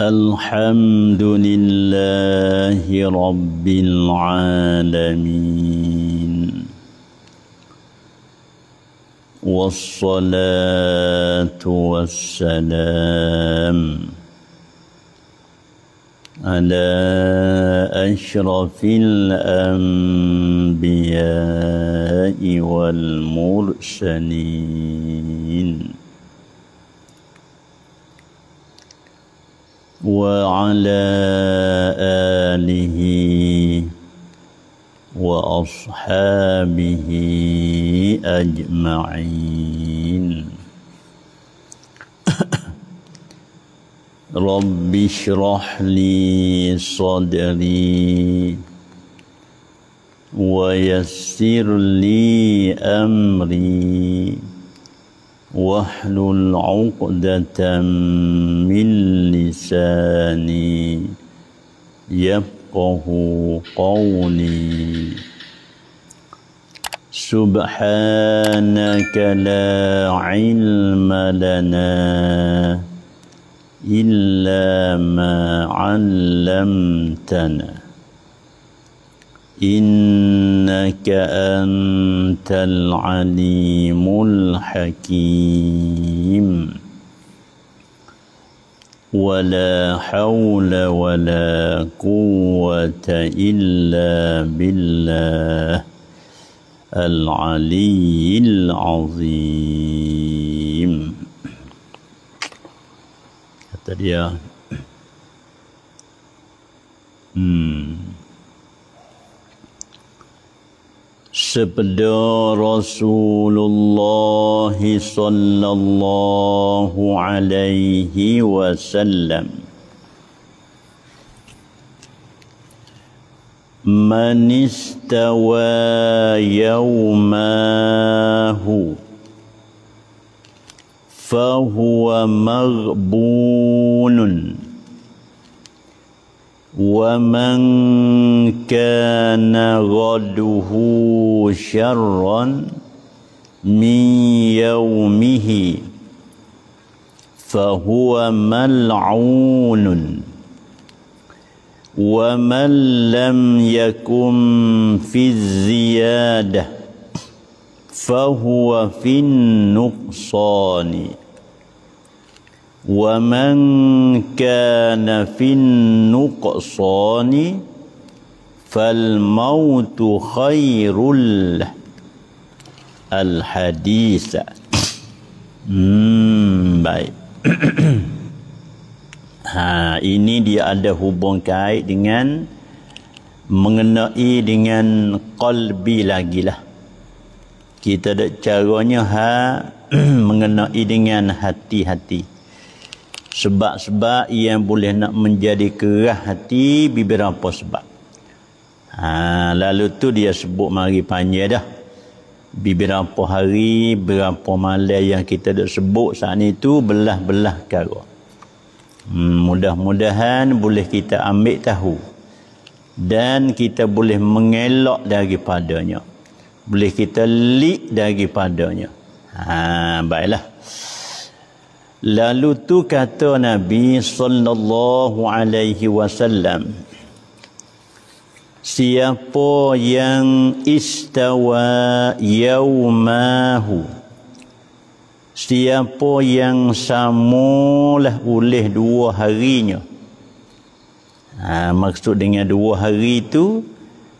الحمد لله رب العالمين والصلاة والسلام على أشرف الأنبياء والمرسلين وعلى آله وأصحابه أجمعين رب اشرح لي صدري ويسر لي أمري واحلل عقدة من لساني يفقه قولي سبحانك لا علم لنا إلا ما علمتنا إنك أنت العليم الحكيم ولا حول ولا قوة إلا بالله العلي العظيم hmm sabda Rasulullah sallallahu alaihi wasallam Man istawa yawmahu fahuwa maghbunun ومن كان غده شرا من يومه فهو ملعون ومن لم يكن في الزياده فهو في النقصان ومن كان في النقصان فالموت خير الحديث hmm, baik ha, ini dia ada hubung kait dengan mengenai dengan qalbi lagi lah kita ada caranya ha, mengenai dengan hati-hati sebab-sebab yang boleh nak menjadi kerah hati beberapa sebab. Ha, lalu tu dia sebut mari panjang dah. Beberapa hari, berapa malam yang kita dah sebut saat itu belah-belah kara. Hmm, mudah-mudahan boleh kita ambil tahu dan kita boleh mengelak daripadanya. Boleh kita lik daripadanya. Ha, baiklah. Lalu tu kata Nabi sallallahu alaihi wasallam Siapa yang istawa yaumahu Siapa yang samulah oleh dua harinya ha, Maksud dengan dua hari itu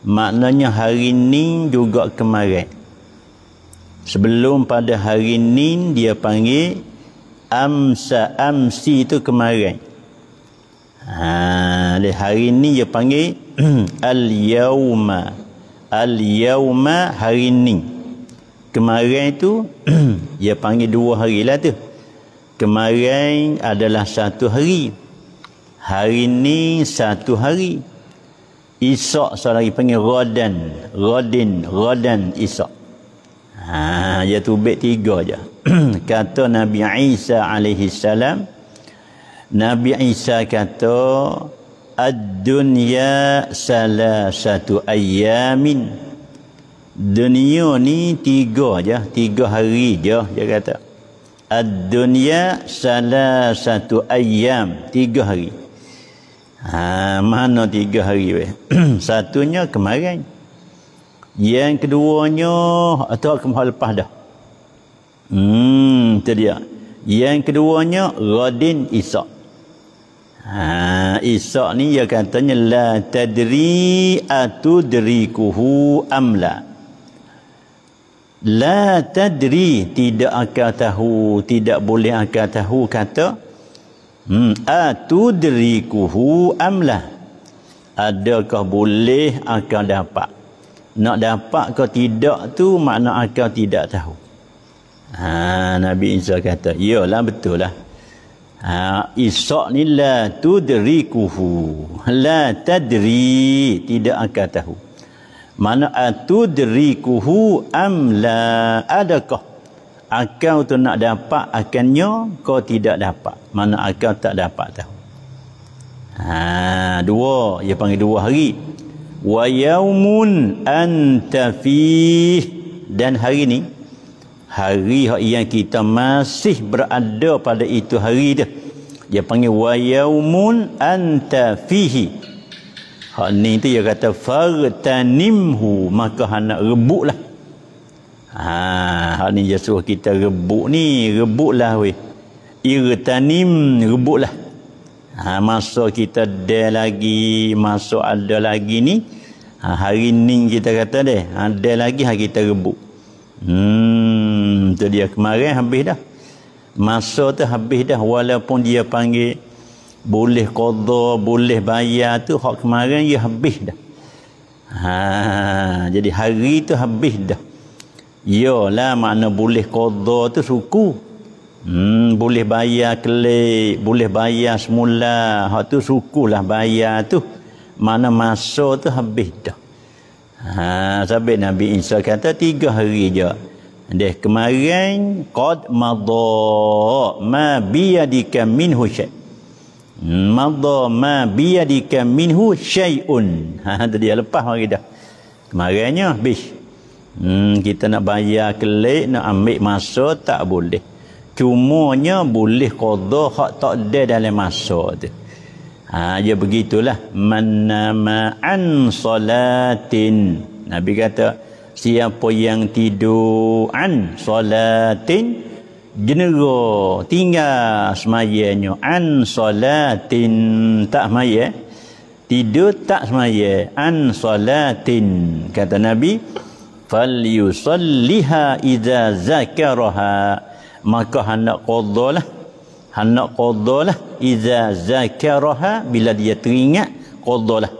Maknanya hari ini juga kemarin Sebelum pada hari ini dia panggil amsa amsi itu kemarin ha le hari ni dia panggil al yauma al yauma hari ni kemarin itu dia panggil dua hari lah tu kemarin adalah satu hari hari ni satu hari Isak seorang lagi panggil Rodan. Rodin. Rodan Isak. Ha, dia tubik tiga je. kata Nabi Isa alaihi salam Nabi Isa kata ad-dunya satu ayamin dunia ni tiga je tiga hari je dia kata ad-dunya satu ayam tiga hari ha mana tiga hari weh satunya kemarin yang keduanya atau kemah lepas dah Hmm, itu dia. Yang keduanya, Radin Isa. Ha, Isa ni dia katanya, La tadri atudrikuhu amla. La tadri, tidak akan tahu, tidak boleh akan tahu kata, Hmm, atudrikuhu amla. Adakah boleh akan dapat? Nak dapat ke tidak tu, makna akan tidak tahu. Ha, Nabi Isa kata, iyalah betul lah. Ha, Isa' ni la tudrikuhu. La tadri. Tidak akan tahu. Mana atudrikuhu amla adakah. Akau tu nak dapat akannya, kau tidak dapat. Mana akau tak dapat tahu. Ha, dua. Dia panggil dua hari. Wa yaumun anta Dan hari ni, hari yang kita masih berada pada itu hari dia dia panggil wayaumun anta fihi ha ni tu dia kata fartanimhu maka hendak rebuklah ha ha ni dia kita rebuk ni rebuklah weh irtanim rebuklah ha masa kita ada lagi masa ada lagi ni ha, hari ni kita kata deh ada ha, lagi ha kita rebuk hmm tu dia kemarin habis dah masa tu habis dah walaupun dia panggil boleh qadha boleh bayar tu hak kemarin dia habis dah ha jadi hari tu habis dah iyalah makna boleh qadha tu suku hmm boleh bayar kelik boleh bayar semula hak tu sukulah bayar tu mana masa tu habis dah ha sampai nabi Isa kata tiga hari je deh kemarin qad madha ma biyadika minhu syai madha ma biyadika minhu syai'un ha tadi lepas mari dah kemarinnya bis hmm, kita nak bayar kelik nak ambil masa tak boleh cumanya boleh qadha hak tak ada dalam masa tu ha ya begitulah manama an salatin nabi kata siapa yang tidur an salatin genero tinggal semayanya an salatin tak maya tidur tak semaya an salatin kata nabi fal yusalliha idza zakaraha maka hendak qadalah hendak qadalah idza zakaraha bila dia teringat qadalah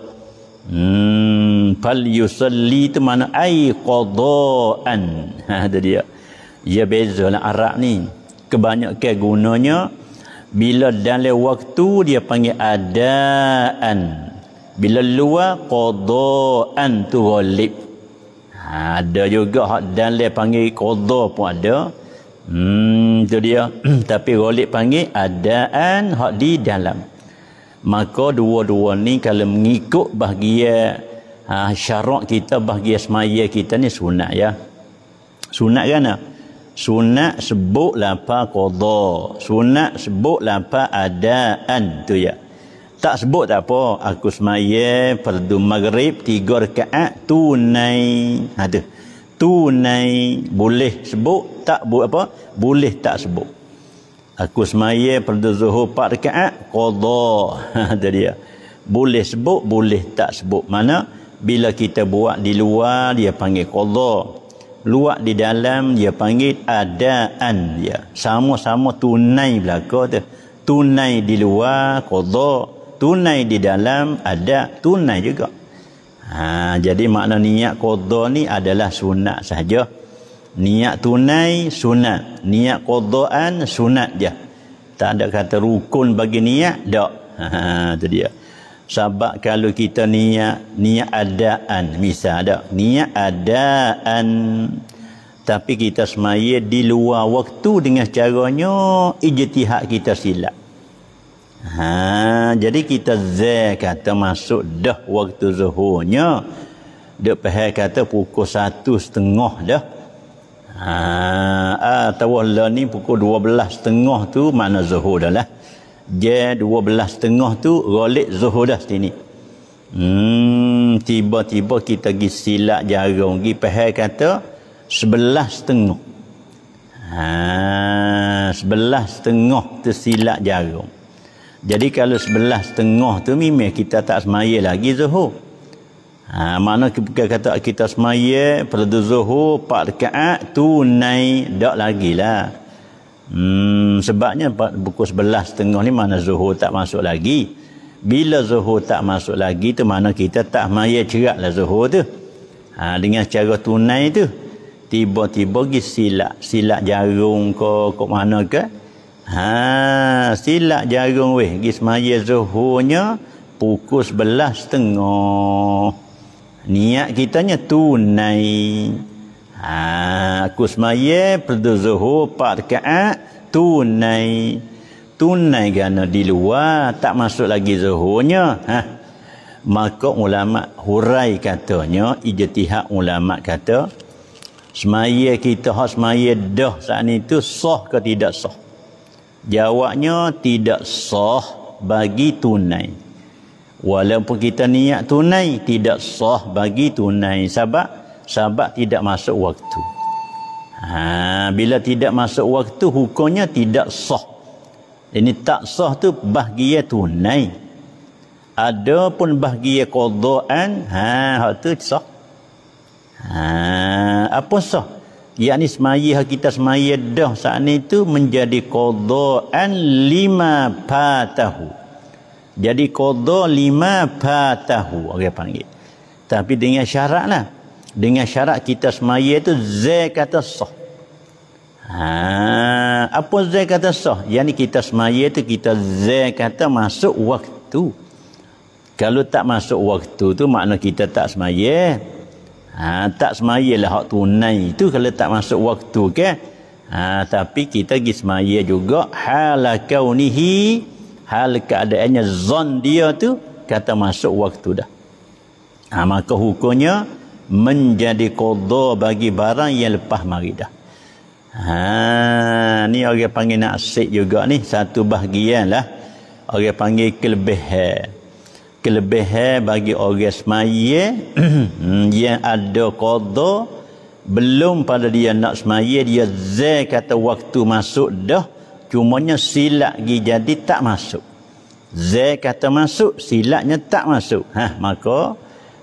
Hmm, fal yusalli tu mana ai qada'an ha ada dia ya bezalah arab ni kebanyakan gunanya bila dalam waktu dia panggil ada'an bila luar qada'an tu ghalib ha, ada juga hak dalam panggil qada pun ada hmm itu dia tapi ghalib panggil ada'an hak di dalam maka dua-dua ni kalau mengikut bahagia ha, syarat kita bahagia semaya kita ni sunat ya sunat kan sunat sebut lapa qadha sunat sebut lapa adaan tu ya tak sebut tak apa aku semaya fardu maghrib tiga rakaat tunai ada ha, tunai boleh sebut tak bu apa boleh tak sebut Aku semaya pada zuhur 4 rekaat qada. Ha dia. Boleh sebut, boleh tak sebut. Mana bila kita buat di luar dia panggil qada. Luar di dalam dia panggil adaan Ya Sama-sama tunai belaka tu. Tunai di luar qada, tunai di dalam ada tunai juga. Ha, jadi makna niat qada ni adalah sunat sahaja. Niat tunai sunat, niat qadaan sunat dia. Tak ada kata rukun bagi niat, dak. Ha tu dia. Sebab kalau kita niat niat adaan, misal ada niat adaan tapi kita semaya di luar waktu dengan caranya ijtihad kita silap. Ha, jadi kita zai kata masuk dah waktu zuhurnya. Dia pahal kata pukul satu setengah dah. Ha, ah, tawaf lah ni pukul 12.30 tu mana zuhur dah lah. Dia 12.30 tu rolik zuhur dah sini. Hmm, tiba-tiba kita pergi silap jarum. Pergi pahal kata 11.30. Ha, 11.30 tersilap jarum. Jadi kalau setengah tu mimik kita tak semaya lagi zuhur. Ha, mana kita kata kita semaya pada zuhur empat rekaat tu naik dak lagi lah. Hmm, sebabnya pukul sebelas setengah ni mana zuhur tak masuk lagi. Bila zuhur tak masuk lagi tu mana kita tak semaya cerak lah zuhur tu. Ha, dengan cara tunai tu. Tiba-tiba pergi silap. Silap jarum ke, ke mana ke. Ha, silap jarum weh. Pergi semaya zuhurnya pukul sebelas setengah niat kitanya tunai ha aku semaya pada zuhur empat rakaat tunai tunai gana di luar tak masuk lagi zuhurnya ha maka ulama hurai katanya ijtihad ulama kata semaya kita hak semaya dah saat itu sah ke tidak sah jawabnya tidak sah bagi tunai Walaupun kita niat tunai tidak sah bagi tunai sebab sebab tidak masuk waktu. Ha, bila tidak masuk waktu hukumnya tidak sah. Ini tak sah tu bahagia tunai. Adapun bahagia qadaan ha hak tu sah. Ha, apa sah? Yakni semaya kita semaya dah saat ni tu menjadi qadaan lima patahu. Jadi qadha lima fatahu orang okay, panggil. Tapi dengan syaratlah. Dengan syarat kita semaya itu zai kata sah. Ha, apa zai kata sah? Yani kita semaya itu kita zai kata masuk waktu. Kalau tak masuk waktu tu makna kita tak semaya. Ha, tak semaya lah hak tunai itu kalau tak masuk waktu ke. Okay? Ha, tapi kita pergi semaya juga. Hala kaunihi. Hala hal keadaannya zon dia tu kata masuk waktu dah ha, maka hukumnya menjadi qadha bagi barang yang lepas mari dah ha ni orang panggil nasik juga ni satu bahagian lah orang panggil kelebihan kelebihan bagi orang yang semaya yang ada qadha belum pada dia nak semaya dia zai kata waktu masuk dah cumanya silat gi jadi tak masuk Z kata masuk silatnya tak masuk ha maka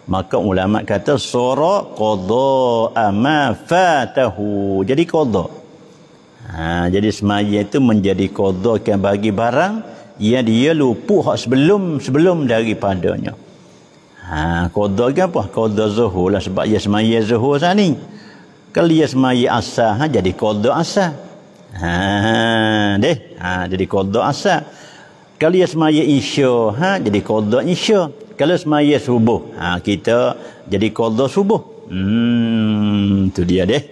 maka ulama kata sura qada ama fatahu jadi qada ha jadi semaya itu menjadi qada yang bagi barang yang dia lupa hak sebelum sebelum daripadanya ha qada ke apa qada zuhur lah sebab ia ya semaya zuhur sah ni kalau ia ya semaya asah, ha jadi qada asah. Ha deh. Ha jadi qada asar. Kalau ia semaya isya, ha jadi qada isya. Kalau semaya subuh, ha kita jadi qada subuh. Hmm tu dia deh.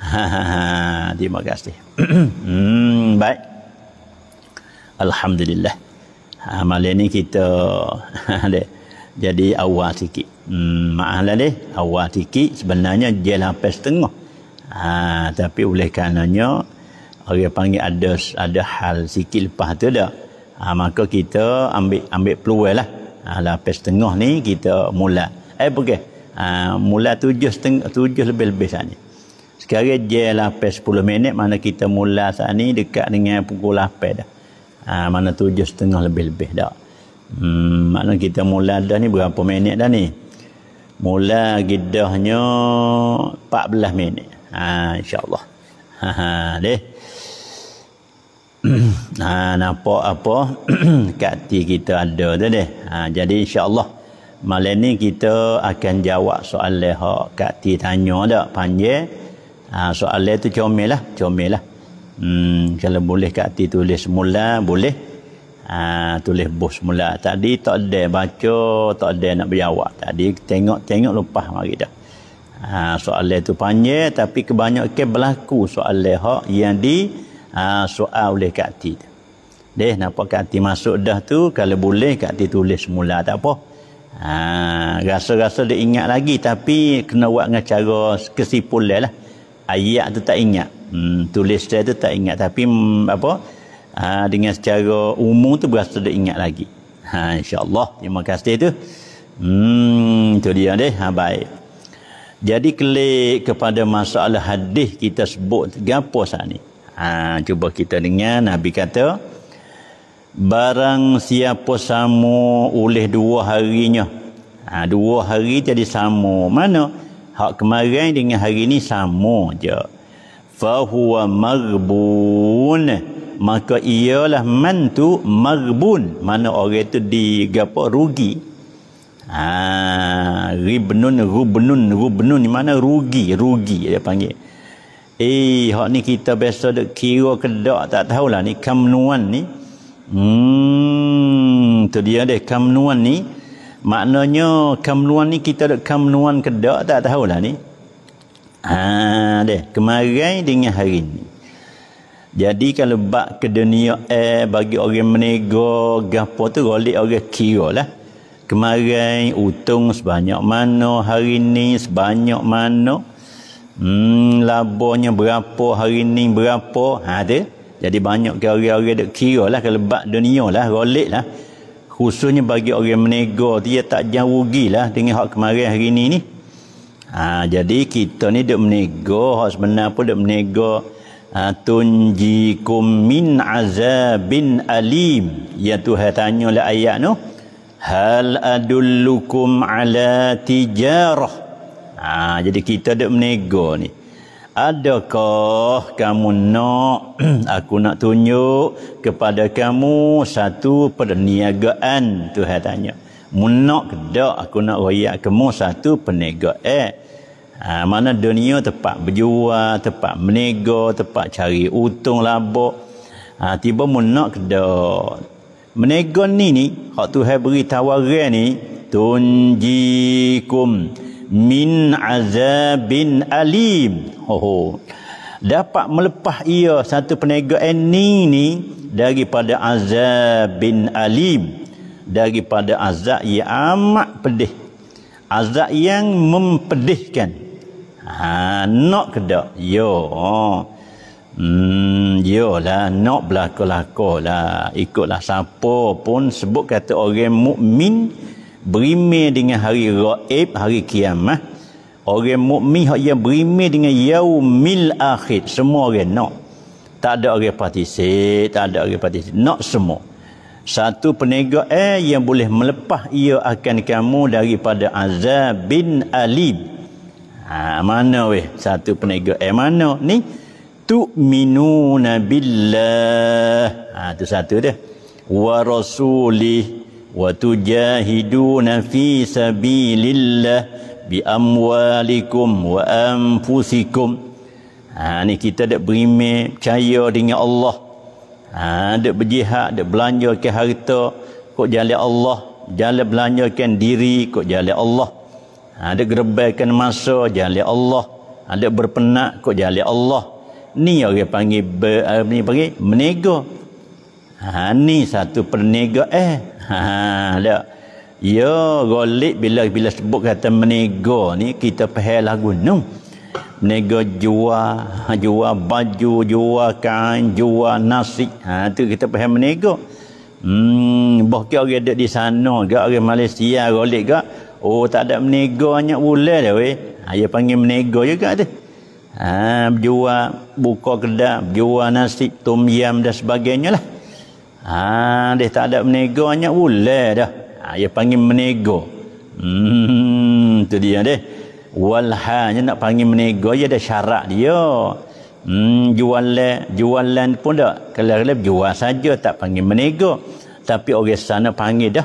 Ha, ha, ha, ha. terima kasih. hmm baik. Alhamdulillah. Ha malam ni kita deh. Jadi awal sikit. Hmm maaf lah deh. Awal sikit sebenarnya jam 8.30. Ha tapi oleh kerana orang panggil ada ada hal sikit lepas tu dah. Ha, maka kita ambil ambil peluang lah. Ha, lepas lah, setengah ni kita mula. Eh bukan. Ha, mula tujuh setengah, tujuh lebih-lebih saat ni. Sekarang je lepas lah sepuluh minit mana kita mula saat ni dekat dengan pukul lapan dah. Ha, mana tujuh setengah lebih-lebih dah. Hmm, mana kita mula dah ni berapa minit dah ni? Mula empat 14 minit. Ha, InsyaAllah. Ha, ha, deh ha, nampak apa kat kita ada tu deh. Ha, jadi insyaAllah malam ni kita akan jawab soal leha kat tanya tak panjang. Ha, soal leha tu comel lah. Comel lah. Hmm, kalau boleh kat tulis semula boleh. Ha, tulis bos semula. Tadi tak ada baca, tak ada nak berjawab. Tadi tengok-tengok lepas mari dah. Ha, soal leha tu panjang tapi kebanyakan berlaku soal leha yang di ha, soal oleh Kak Ti deh nampak Kak Ti masuk dah tu kalau boleh Kak Ti tulis semula tak apa ha, rasa-rasa dia ingat lagi tapi kena buat dengan cara kesimpulan lah ayat tu tak ingat hmm, tulis dia tu tak ingat tapi hmm, apa ha, dengan secara umum tu berasa dia ingat lagi ha, insyaAllah terima kasih tu hmm, tu dia deh ha, baik jadi klik kepada masalah hadis kita sebut gapo sah ni. Ha, cuba kita dengar Nabi kata barang siapa sama oleh dua harinya. Ha, dua hari jadi sama. Mana? Hak kemarin dengan hari ini sama je. Fahuwa marbun. Maka ialah man tu marbun. Mana orang itu digapak rugi. Ha, ribnun, rubnun, rubnun. Mana rugi, rugi dia panggil. Eh, hak ni kita biasa dek kira kedak tak tahulah ni kamnuan ni. Hmm, tu dia deh kamnuan ni. Maknanya kamnuan ni kita dek kamnuan kedak tak tahulah ni. Ha deh, kemarin dengan hari ni. Jadi kalau bak ke dunia eh bagi orang menego gapo tu golik orang kira lah. Kemarin utung sebanyak mana, hari ni sebanyak mana. Hmm, labanya berapa hari ni berapa? Ha ada. Jadi banyak ke hari-hari dak kira lah kelebat dunia lah, rolek lah. Khususnya bagi orang menega dia tak jauh rugi lah dengan hak kemarin hari ni ni. Ha, jadi kita ni dak menega, hak sebenar pun dak menega ha, tunjikum min azabin alim. Ya Tuhan tanya lah ayat tu. Hal adullukum ala tijarah. Ha, jadi kita ada menego ni. Adakah kamu nak aku nak tunjuk kepada kamu satu perniagaan Tuhan tanya. Munak ke tak aku nak royak kamu satu perniagaan. Eh. Ha, mana dunia tempat berjual, tempat menego, tempat cari untung laba. Ha, tiba munak ke tak. Menego ni ni, hak Tuhan beri tawaran ni Tunjikum min azabin alim ho ho dapat melepah ia satu peniaga ini ni daripada azabin alim daripada azab yang amat pedih azab yang mempedihkan ha nak ke kedak yo Hmm, yo lah, nak berlaku-laku lah. Ikutlah siapa pun sebut kata orang mukmin berimeh dengan hari raib hari kiamat orang mukmin hak yang berimeh dengan yaumil akhir semua orang nak tak ada orang partisip tak ada orang partisip nak semua satu peniaga eh yang boleh melepah ia akan kamu daripada azab bin Ali. ha mana weh satu peniaga eh mana ni tu'minuna billah ha tu satu dia wa rasulih وتجاهدون في سبيل الله wa وأنفسكم ha, ni kita dak berime percaya dengan Allah ha, dak berjihad dak belanja ke harta kok jalan Allah jalan belanjakan diri kok jalan Allah ha, dak gerbaikan masa jalan Allah Ada ha, berpenak, berpenat kok jalan Allah ni orang panggil ber, ni panggil menego ha, ni satu penego eh Ha, ada. Ya, golik bila bila sebut kata menego ni kita pahal lagu nu. Menego jual, ha, jual baju, jual kain, jual nasi. Ha, tu kita pahal menego. Hmm, boh ke orang ada di sana ke orang Malaysia golik ke? Oh, tak ada menego hanya bulan dah weh. Ha, dia panggil menego juga tu. Ha, jual buka kedai, jual nasi, tom yam dan sebagainya lah. Ha, dia tak ada menego hanya ular dah. Ha, dia panggil menego. Hmm, tu dia deh. Walha, Walhanya nak panggil menego ya, dia ada syarat dia. Hmm, jual jualan, jualan pun dah. Kalau-kalau jual saja tak panggil menego. Tapi orang sana panggil dah.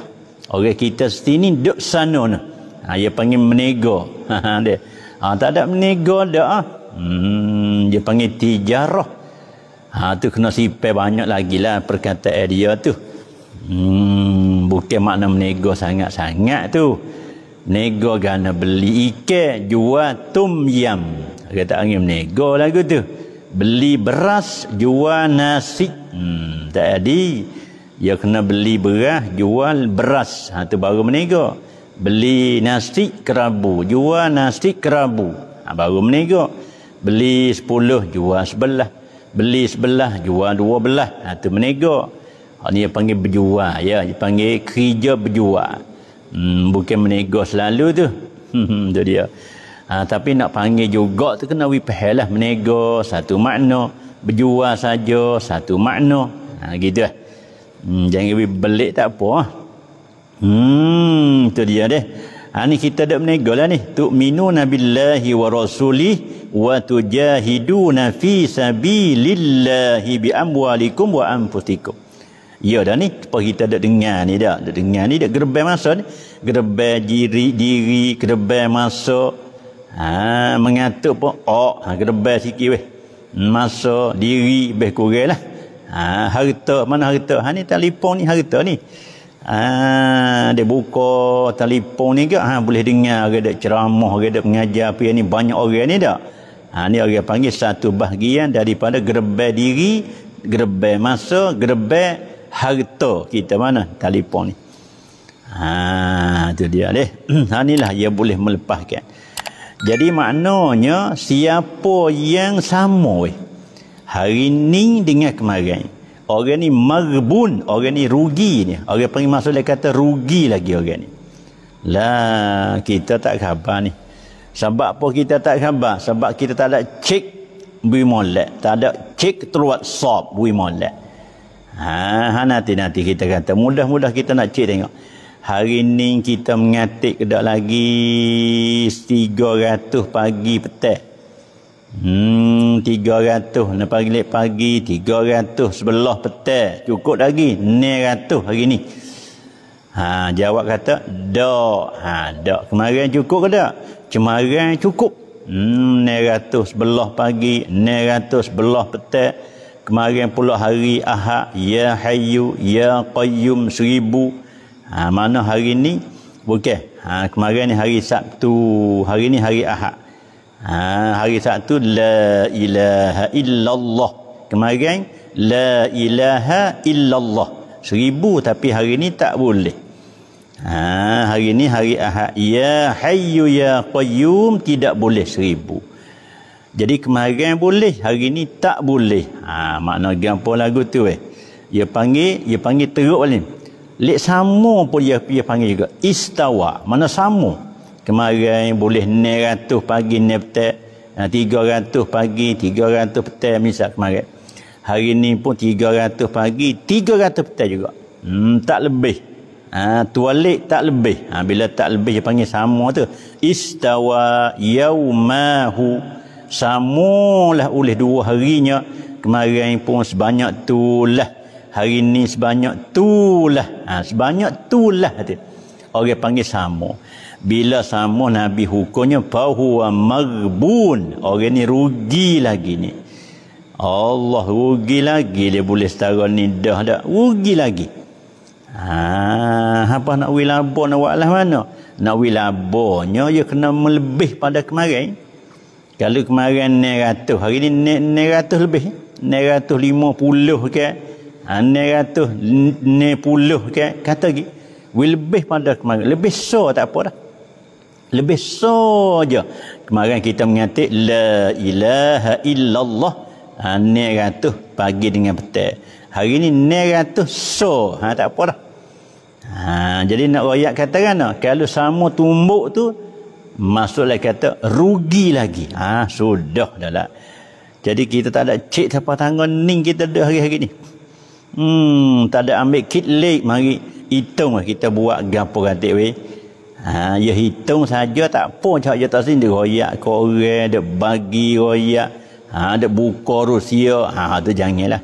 Orang kita sini duduk sana ni. Ha, dia panggil menego. Ha, dia. Ha, tak ada menego dah. Hmm, dia panggil tijarah. Ha tu kena sipai banyak lagi lah perkataan dia tu. Hmm, bukan makna menego sangat-sangat tu. Nego kena beli ikan jual tum yam. Kata angin menego lagu tu. Beli beras jual nasi. Hmm, tadi dia kena beli beras jual beras. Ha tu baru menego. Beli nasi kerabu jual nasi kerabu. Ha, baru menego. Beli sepuluh jual sebelah beli sebelah jual dua belah ha, tu menego ha, ni panggil berjual ya dia panggil kerja berjual hmm, bukan menego selalu tu tu dia ha, tapi nak panggil juga tu kena wi pahalah menego satu makna berjual saja satu makna ha, gitu lah. hmm, jangan wi belik tak apa ha. hmm tu dia deh ha, ni kita dak menego lah ni tu minu nabilahi wa rasulih watujahiduna fi sabilillahi bi amwalikum wa anfusikum. Ya dah ni, apa kita dah dengar ni dah. Dah dengar ni dah gerbe masa ni. Gerbai diri, diri, gerbai masa. Ha, mengatuk pun, oh, ha, gerbai sikit weh. Masa, diri, lebih kurang lah. Ha, harta, mana harta? Ha, ni telefon ni harta ni. Ha, dia buka telefon ni ke? Ha, boleh dengar orang ada ceramah, orang ada mengajar apa yang ni. Banyak orang ni tak? Ha, ini orang panggil satu bahagian daripada gerbai diri, gerbai masa, gerbai harta kita mana telefon ni. Ha, itu dia deh. Ha, inilah dia boleh melepaskan. Jadi maknanya siapa yang sama weh. Hari ini dengan kemarin. Orang ni marbun, orang ni rugi ni. Orang panggil masuk dia kata rugi lagi orang ni. Lah, kita tak khabar ni. Sebab apa kita tak sabar? Sebab kita tak ada cik bui molek. Tak ada cik teruat sob bui molek. Ha, nanti-nanti ha, kita kata. Mudah-mudah kita nak cik tengok. Hari ni kita mengatik kedak lagi 300 pagi petak. Hmm, 300 nak pagi lep pagi 300 sebelah petak. Cukup lagi 900 hari ni. Ha, jawab kata, dak. Ha, dak. Kemarin cukup ke dak? cemaran cukup hmm, 900 belah pagi 900 belah petak kemarin pula hari ahad ya hayu ya qayyum seribu ha, mana hari ni bukan ha, kemarin ni hari sabtu hari ni hari ahad ha, hari sabtu la ilaha illallah kemarin la ilaha illallah seribu tapi hari ni tak boleh Ha, hari ini hari Ahad. Ya hayu ya qayyum tidak boleh seribu. Jadi kemarin boleh, hari ini tak boleh. Ha, makna gampo lagu tu eh. Dia panggil, dia panggil teruk balik. Lek sama pun dia, dia panggil juga. Istawa, mana sama. Kemarin boleh 900 pagi ni petak. 300 pagi, tiga 300 petak misal kemarin. Hari ini pun tiga 300 pagi, tiga 300 petak juga. Hmm, tak lebih. Ha, tualik tak lebih. Ha, bila tak lebih, dia panggil sama tu. Istawa yaumahu. Samulah oleh dua harinya. Kemarin pun sebanyak tu lah. Hari ni sebanyak tu lah. Ha, sebanyak tu lah. Orang panggil sama. Bila sama Nabi hukumnya, Fahuwa marbun. Orang ni rugi lagi ni. Allah rugi lagi. Dia boleh setara ni dah tak? Rugi Rugi lagi. Ah, apa nak wilabo nak buat lah mana? Nak wilabonya ya kena melebih pada kemarin. Kalau kemarin 900, hari ni 900 lebih. 950 ke? Okay? Ah, 960 ke? Okay? Kata lagi. Wil lebih pada kemarin. Lebih so tak apa dah. Lebih so aja. Kemarin kita mengatik La ilaha illallah. Ha, ah, 900 pagi dengan petang. Hari ni 900 so. Ha, tak apa dah. Ha, jadi nak wayak kata kan kalau sama tumbuk tu masuklah kata rugi lagi. Ha, sudah dah lah. Jadi kita tak ada cek siapa tangan ni kita dah hari-hari ni. Hmm, tak ada ambil kit leg mari hitung lah. kita buat gapo gantik weh. Ha, ya hitung saja tak apa cak je tak sini dia royak korang dia bagi royak. Ha, dia buka Rusia. Ha, tu janganlah.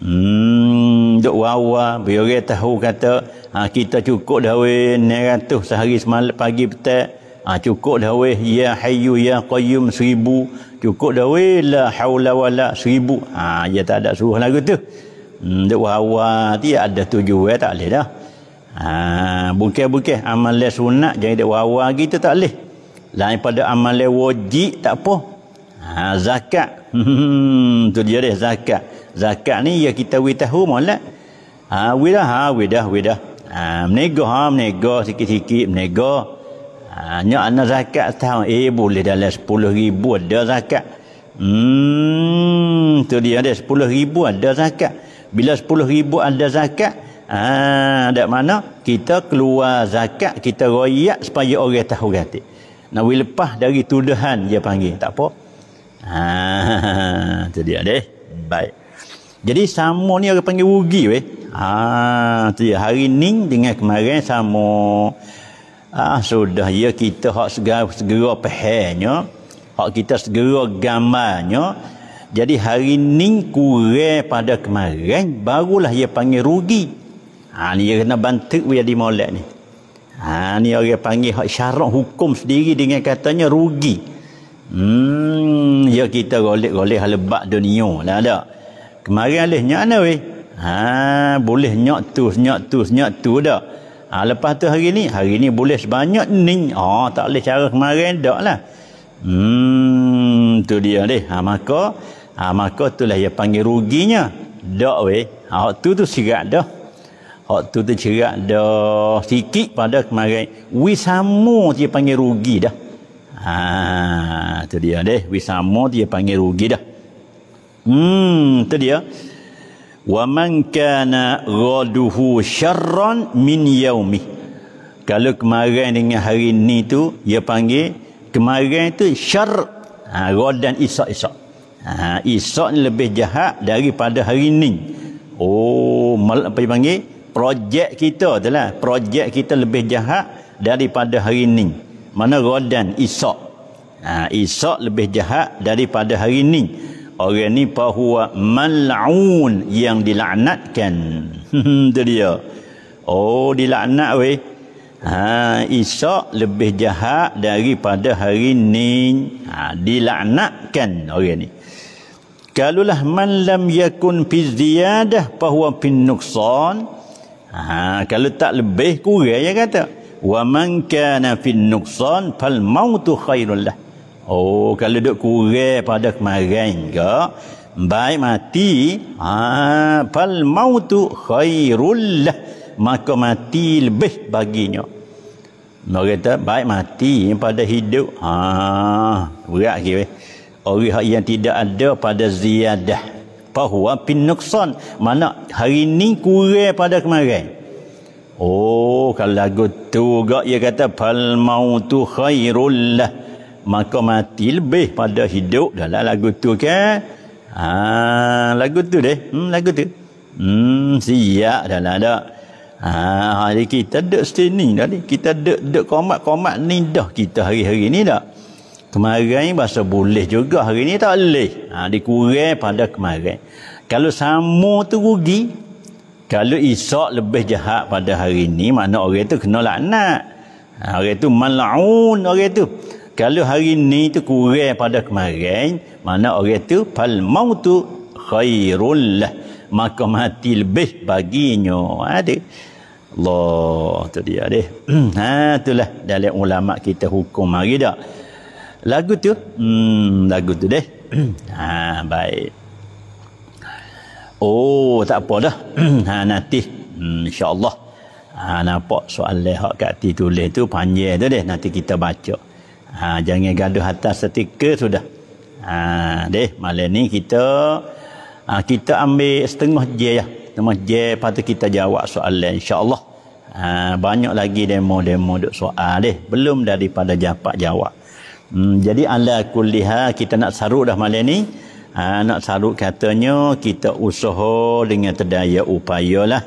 Hmm, dok wawa biar dia tahu kata ha, kita cukup dah weh ni sehari semalam pagi petak ha, cukup dah weh ya hayu ya qayyum seribu cukup dah weh la hawla wa la seribu ha, dia tak ada suruh lagu tu hmm, dia wawah dia ada tujuh eh, tak boleh dah ha, bukit-bukit amal sunat jadi dia wawah kita tak boleh lain pada amal wajib tak apa ha, zakat hmm, tu dia deh zakat zakat ni ya kita ha, weh tahu malak Ha, widah, ha, widah, widah. Ah, ha, menego ha menego sikit-sikit menego ha, ah, nyak ana zakat tahun eh boleh dalam 10 ribu ada zakat hmm tu dia ada 10 ribu ada zakat bila 10 ribu ada zakat ha, ah, ada mana kita keluar zakat kita royak supaya orang tahu gati nak lepas dari tuduhan dia panggil tak apa ha, tu dia deh baik jadi sama ni orang panggil rugi weh Ah, tu hari ni dengan kemarin sama. Ah, sudah ya kita hak segera, segera pehenya. Hak kita segera gambarnya. Jadi hari ni kurang pada kemarin barulah ia panggil rugi. Ha ni dia kena bantuk dia di molek ni. Ha ni orang panggil hak syarak hukum sendiri dengan katanya rugi. Hmm ya kita golek-golek hal lebat dunia lah ada. Kemarin alih nyana weh. Ha boleh nyok tu nyok tu nyok tu dah. Ha lepas tu hari ni hari ni boleh sebanyak ni. Ha oh, tak boleh cara kemarin daklah. Hmm tu dia deh. Ha maka ha maka itulah yang panggil ruginya. Dak weh. Ha hak tu tu sirat dah. Hak tu tu sirat dah sikit pada kemarin. Wi samo dia panggil rugi dah. Ha tu dia deh. Wi samo dia panggil rugi dah. Hmm tu dia. Deh wa man kana ghaduhu syarran min yaumi kalau kemarin dengan hari ni tu dia panggil kemarin tu syar ha, dan isak-isak ha, isak lebih jahat daripada hari ini. oh mal, apa dia panggil projek kita tu lah projek kita lebih jahat daripada hari ini. mana dan isak ha, isak lebih jahat daripada hari ini orang ni bahawa mal'un yang dilaknatkan itu dia oh dilaknat weh ha isyak lebih jahat daripada hari ni ha dilaknatkan orang ni kalulah man lam yakun fi ziyadah bahawa pin nuqsan ha kalau tak lebih kurang ya kata wa man kana fi nuqsan fal mautu khairul lah. Oh, kalau duk kurang pada kemarin ke, baik mati, ah, fal mautu khairul lah. Maka mati lebih baginya. Mereka kata, baik mati pada hidup. Ah, berat ke? Eh? Orang yang tidak ada pada ziyadah. Bahawa pin nuksan. Mana hari ini kurang pada kemarin. Oh, kalau lagu tu juga, ia kata, fal mautu khairul lah maka mati lebih pada hidup dalam lagu tu ke ha lagu tu deh hmm, lagu tu hmm siap dalam ada ha hari kita duk sini tadi kita duk duk komat-komat ni dah kita hari-hari ni dah kemarin bahasa boleh juga hari ni tak boleh ha dikurang pada kemarin kalau sama tu rugi kalau isak lebih jahat pada hari ini mana orang itu kena laknat ha, orang itu malaun orang itu kalau hari ni tu kurang pada kemarin mana orang tu fal mautu khairul lah maka mati lebih baginya ada Allah tu dia deh ha itulah dalam ulama kita hukum mari dak lagu tu hmm lagu tu deh ha baik oh tak apa dah ha nanti hmm, Allah, ha nampak soalan hak kat tulis tu panjang tu deh nanti kita baca Ha, jangan gaduh atas setika sudah. Ha, deh, malam ni kita ha, kita ambil setengah je ya. Lah. Setengah je patut kita jawab soalan insya-Allah. Ha, banyak lagi demo-demo dok soal deh, belum daripada japak jawab. Hmm, jadi ala kulliha kita nak sarut dah malam ni. Ha, nak sarut katanya kita usaha dengan terdaya upayalah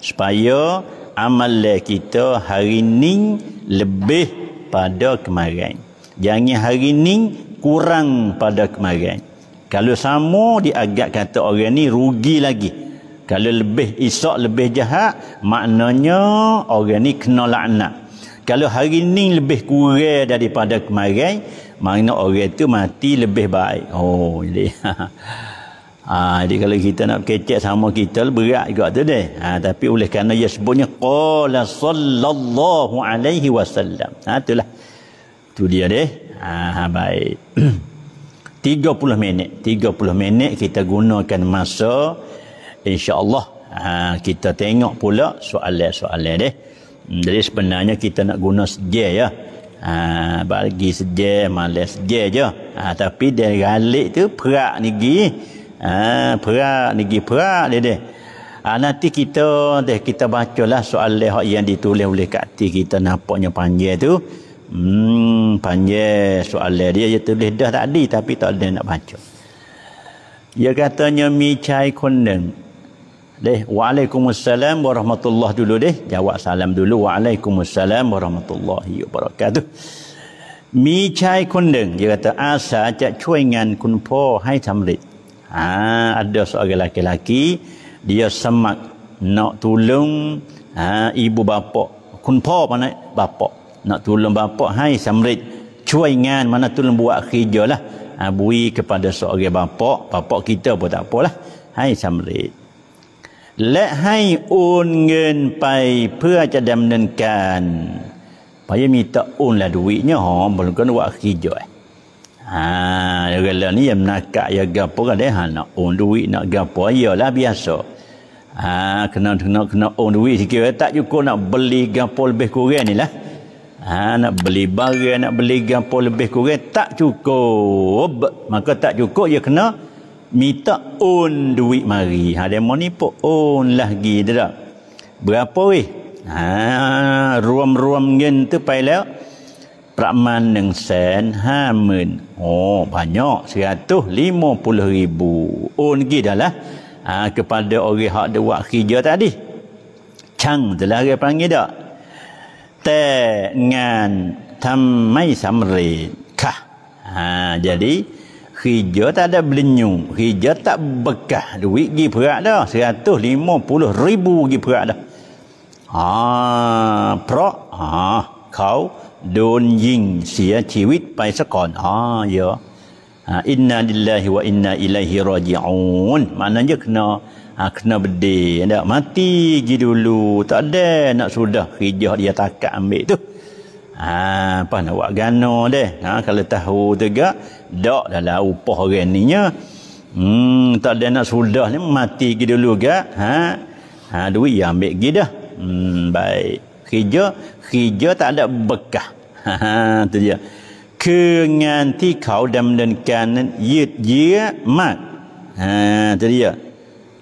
supaya amal kita hari ni lebih pada kemarin. Jangan hari ni kurang pada kemarin. Kalau sama diagak kata orang ni rugi lagi. Kalau lebih isak lebih jahat, maknanya orang ni kena laknat. Kalau hari ni lebih kurang daripada kemarin, maknanya orang tu mati lebih baik. Oh, jadi. Ha, jadi ah, kalau kita nak kecek sama kita berat juga tu deh. Ah, ha, tapi oleh kerana dia sebutnya qala sallallahu alaihi wasallam. Ha itulah. Tu dia deh. Ah baik. 30 minit. 30 minit kita gunakan masa insya-Allah. kita tengok pula soalan-soalan deh. Hmm, jadi sebenarnya kita nak guna sedia ya. Ha, bagi sedia, malas sedia je. Ha, tapi dia galik tu perak ni gi. Ha, perak ni gi perak dia deh. Ha, nanti kita deh kita bacalah soalan yang ditulis oleh Kak T kita nampaknya panjang tu. Hmm, panjang soalan dia. Dia tulis dah tadi tapi tak ada nak baca. Dia katanya, mi cai kondeng. Deh, waalaikumussalam, warahmatullahi dulu deh. Jawab salam dulu. waalaikumussalam, warahmatullahi wabarakatuh. Mi cai kondeng. Dia kata, asa cak cuai ngan kun po hai tamrit. Ha, ada seorang lelaki-lelaki. Dia semak nak tolong ha, ibu bapa. Kun po mana? Bapak nak tolong bapa hai samrid, cuai ngan mana tolong buat kerja lah ha, bui kepada seorang bapa bapa kita pun tak apalah hai samrit let hai un ngen pai pua ca damnenkan payah minta un lah duitnya ha belum kena buat kerja eh Ha, ya gala ni yang menakak ya gapo kan dia ha, nak own duit nak gapo ayalah biasa. Ha, kena kena kena own duit sikit eh. tak cukup nak beli gapo lebih kurang ni lah. Ha, nak beli bari, nak beli gampang lebih kurang, tak cukup. Maka tak cukup, dia ya kena minta on duit mari. Ha, dia mau ni pun own lagi, tak? Berapa weh? Ha, ruam-ruam gen tu pailah. Prakman yang sen, hamun. Oh, banyak. Seratus lima puluh ribu. on lagi dah lah. Ha, kepada orang yang ada buat kerja tadi. Chang tu lah dia panggil tak? แต่งานทําไม่สําเร็จค่ะอ่าจดี ha, hijrah ada belinyung hijrah tak bekah duit gi perak dah 150 ribu gi perak dah ha pro ha kau don ying sia ciwit pai sekon ha ya ha, inna lillahi wa inna ilaihi rajiun maknanya kena ha, kena bedih tak mati je dulu tak ada nak sudah hijah dia takat ambil tu ha, apa nak buat gana deh ha, kalau tahu tegak dak dalam upah orang ni hmm, tak ada nak sudah ni mati je dulu gak ha, ha duit yang ambil je dah hmm, baik kerja kerja tak ada bekah ha, ha tu dia kenganti kau dan mendengkan yit yit mat ha, tu dia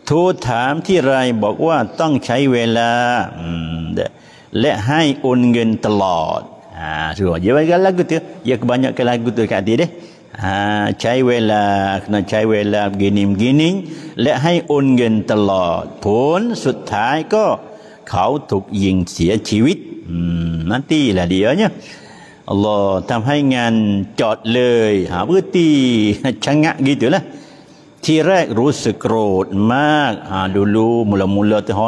ทูลถามที่ไรบอกว่าต้องใช้เวลาและให้อุนเงินตลอดถูกไหมเยอะกันลากุตุยากบัญญัติลากุตุกันดีเด้อาใช้เวลาขณะใช้เวลาเกินิมเกินิงและให้อุนเงินตลอดผลสุดท้ายก็เขาถูกยิงเสียชีวิตนั่นตีแหละเดียวเนี่ยอัลลอฮ์ทำให้งานจอดเลยหาพื้นที่ชะง,งักกี่ตัวละ Tirek rusa kerut mak ha, dulu mula-mula tu lah.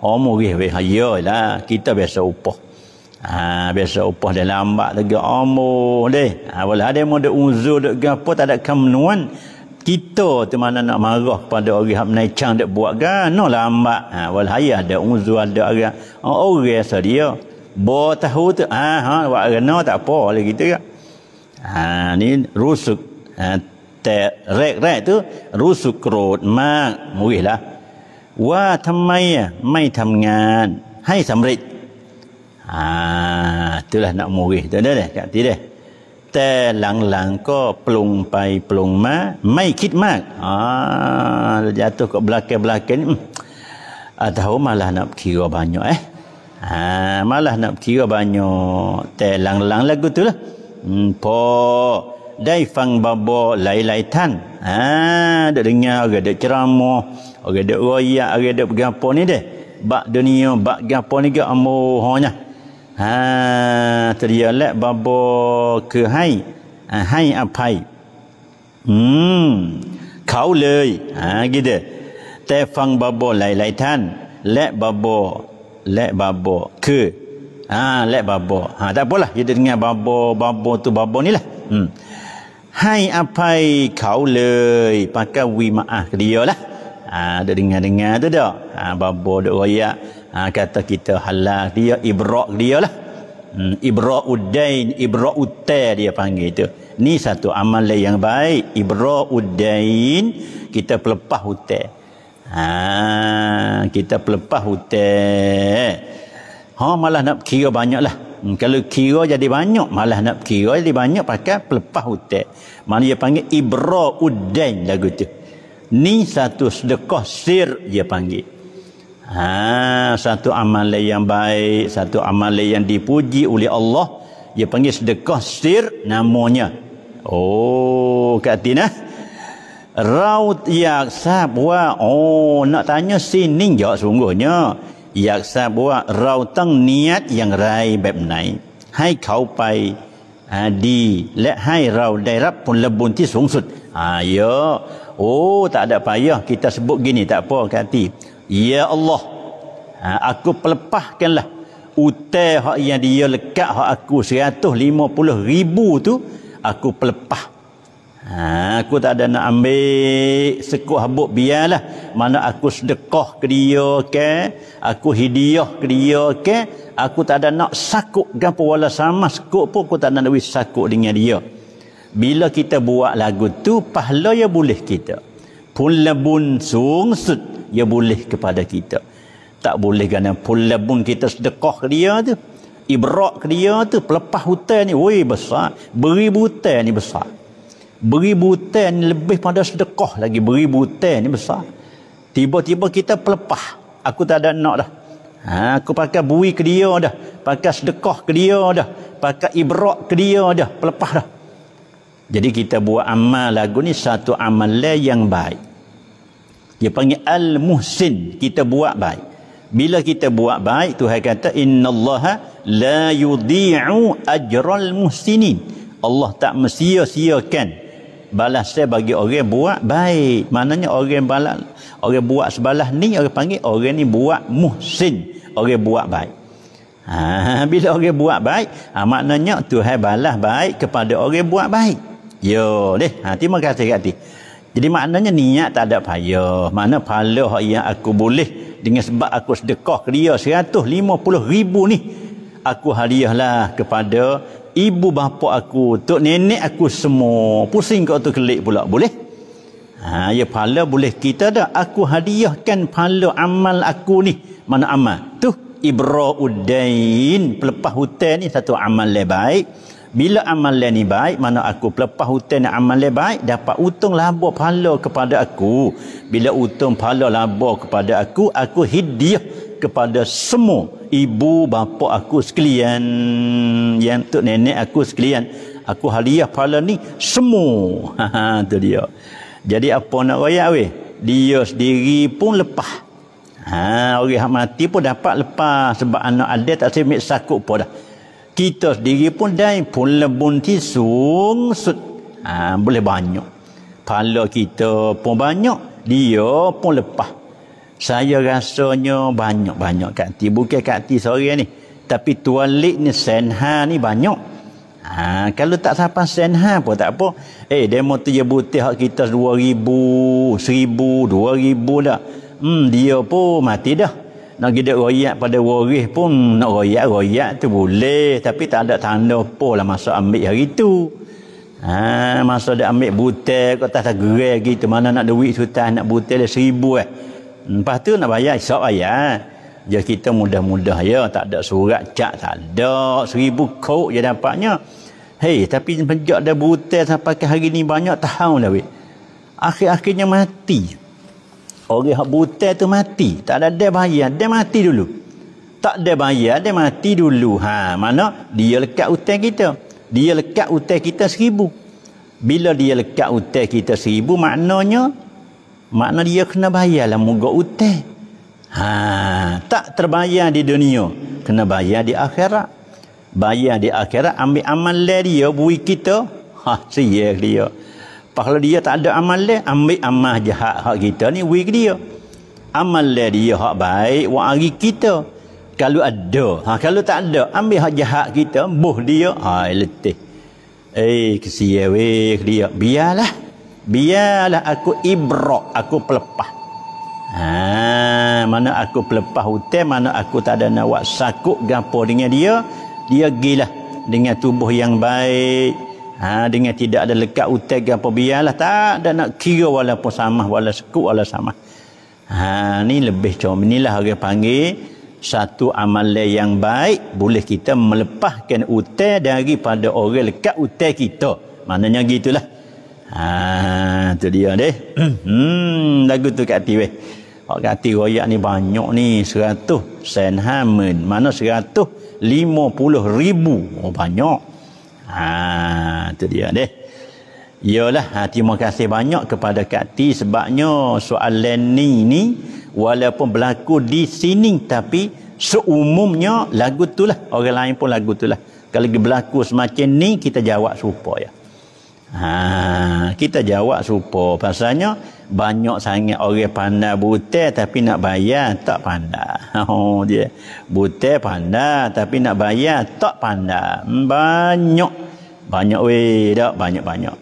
Oh, ha, lah. Omu lah. Kita biasa upah. Ha, biasa upah dia lambat lagi. Omu oh, deh. Ha, apa tak ada Kita tu mana pada orang yang menaikang dek No lambat. Ha, Walau ada ada uzur ada orang. Oh, orang Buat tahu tu. Ha, ha, buat apa. Lagi tu kan. Ha, ni rusuk. Ha, แต่แรกๆตัวรู้สึกโกรธมากมุยละว่าทำไมไม่ทำงานให้สำเร็จอ่าตัวละนะมุยตัวเด้เลยกะทีเล้แต่หลังๆก็ปรุงไปปรุงมาไม่คิดมากอ่าจะตัวก็บลาเกบลาเกนอาตาวมาละนับขีกบานยเอ๊ะ h า malah nak kira banyak. t แต่หลัง n g lagu tu lah. Hmm, dai fang babo lai-lai tan. Ha, dak dengar orang dak ceramah, orang dak royak, orang dak gapo ni deh. Bak dunia, bak gapo ni ke amo hanya. Ha, terialak babo ke hai, ha, hai apai. Hmm. Kau lei, ha gitu. Tai fang babo lai-lai tan, lek babo, lek babo ke Ah, ha, lek babo. Ha, tak apalah. Kita dengar babo, babo tu babo ni lah. Hmm. Hai apai kau lei pakai wi maah ke dia lah. Ha, ada dengar-dengar tu tak? Ha, ah, babo duk royak. Ha, kata kita halal dia, ibrok dia lah. Hmm, ibrak udain, ibrok utai dia panggil tu. Ni satu amal yang baik. Ibrok udain, kita pelepah utai. Ha, kita pelepah utai. Ha, malah nak kira banyak lah. Hmm, kalau kira jadi banyak, malah nak kira jadi banyak pakai pelepah hutan. Mana dia panggil Ibra Udain lagu tu. Ni satu sedekah sir dia panggil. Ha, satu amal yang baik, satu amal yang dipuji oleh Allah. Dia panggil sedekah sir namanya. Oh, kat dina. Raut ya sabwa. Oh, nak tanya sini jawab sungguhnya. อยากทราบว่าเราต้องเนียดอย่างไรแบบไหนให้เขาไปดีและให้เราได้รับผลบุญที่สูงสุดอ่าเยอะโอ้ tak ada kita sebut gini tak apa kata ya Ha, aku tak ada nak ambil sekut habuk biarlah. Mana aku sedekah ke dia ke, aku hidiah ke dia ke, aku tak ada nak sakut gapo wala sama sekut pun aku tak ada nak sakut dengan dia. Bila kita buat lagu tu pahala ya boleh kita. Pulabun sungsut ya boleh kepada kita. Tak boleh kerana pulabun kita sedekah ke dia tu. Ibrak ke dia tu. Pelepas hutan ni. woi besar. Beribu hutan ni besar beribu ten lebih pada sedekah lagi beribu ten ni besar tiba-tiba kita pelepah aku tak ada nak dah ha, aku pakai bui ke dia dah pakai sedekah ke dia dah pakai ibrak ke dia dah pelepah dah jadi kita buat amal lagu ni satu amal yang baik dia panggil al-muhsin kita buat baik bila kita buat baik Tuhan kata Inna innallaha la yudhi'u ajral muhsinin Allah tak mesia-siakan balas saya bagi orang buat baik. Maknanya orang balas orang buat sebalah ni orang panggil orang ni buat muhsin, orang buat baik. Ha, bila orang buat baik, ha, maknanya Tuhan balas baik kepada orang buat baik. Yo, deh. Ha, terima kasih kat Jadi maknanya niat tak ada payah. Mana pahala yang aku boleh dengan sebab aku sedekah ke dia 150 ribu ni. Aku hadiahlah kepada ibu bapa aku, tok nenek aku semua. Pusing kau tu kelik pula, boleh? Ha, ya pahala boleh kita dah. Aku hadiahkan pahala amal aku ni. Mana amal? Tu Ibra'uddain, pelepah hutan ni satu amal yang baik. Bila amal yang ni baik, mana aku pelepah hutan yang amal yang baik, dapat utung laba pahala kepada aku. Bila utung pahala laba kepada aku, aku hidiah kepada semua ibu bapa aku sekalian yang tok nenek aku sekalian aku haliah pahala ni semua ha, ha tu dia jadi apa nak royak weh dia sendiri pun lepas ha orang hak mati pun dapat lepas sebab anak ada tak sempat sakut pun dah kita sendiri pun dai pun lebun tisung sud ha, boleh banyak pahala kita pun banyak dia pun lepas saya rasanya banyak-banyak kati. Bukan kati sore ni. Tapi tualik ni senha ni banyak. Ha, kalau tak sampai senha pun tak apa. Eh, dia mahu terjebuti hak kita dua ribu, seribu, dua ribu dah. Hmm, dia pun mati dah. Nak gede royak pada waris pun, nak royak-royak tu boleh. Tapi tak ada tanda apa lah masa ambil hari tu. Ha, masa dia ambil butir, kau tak tak gerai gitu. Mana nak duit sultan, nak butir dia seribu eh. Lepas tu nak bayar isap ayat. Ya kita mudah-mudah ya tak ada surat cak tak ada seribu kok je dapatnya. Hei tapi sejak dah butel sampai ke hari ni banyak tahun dah weh. Akhir-akhirnya mati. Orang hak butel tu mati, tak ada dia bayar, dia mati dulu. Tak ada bayar, dia mati dulu. Ha, mana dia lekat hutang kita. Dia lekat hutang kita seribu. Bila dia lekat hutang kita seribu, maknanya makna dia kena bayar lah moga utih ha, tak terbayar di dunia kena bayar di akhirat bayar di akhirat ambil amal dia bui kita ha siya dia pahala dia tak ada amal ambil amal jahat hak kita ni bui dia amal dia hak baik wa hari kita kalau ada ha, kalau tak ada ambil hak jahat kita buh dia ha letih eh kesia weh dia biarlah biarlah aku ibrok aku pelepah ha, mana aku pelepah hutan mana aku tak ada nak buat sakuk gapo dengan dia dia gilah dengan tubuh yang baik ha, dengan tidak ada lekat hutan gapo biarlah tak ada nak kira walaupun sama walaupun sekuk walaupun sama ha, ini lebih macam inilah orang panggil satu amalan yang baik boleh kita melepaskan hutan daripada orang lekat hutan kita maknanya gitulah Ha, tu dia deh. hmm, lagu tu kat hati weh. Hak kat hati royak ni banyak ni, 100 sen hamen. Mana 150 ribu. Oh banyak. Ha, tu dia deh. Yalah ha, terima kasih banyak kepada Kak T sebabnya soalan ni ni walaupun berlaku di sini tapi seumumnya lagu tu lah. Orang lain pun lagu tu lah. Kalau berlaku semacam ni, kita jawab supaya. ya. Ha, kita jawab serupa. Pasalnya banyak sangat orang pandai butir tapi nak bayar tak pandai. Oh, dia butir pandai tapi nak bayar tak pandai. Hmm, banyak. Banyak weh. Tak banyak-banyak.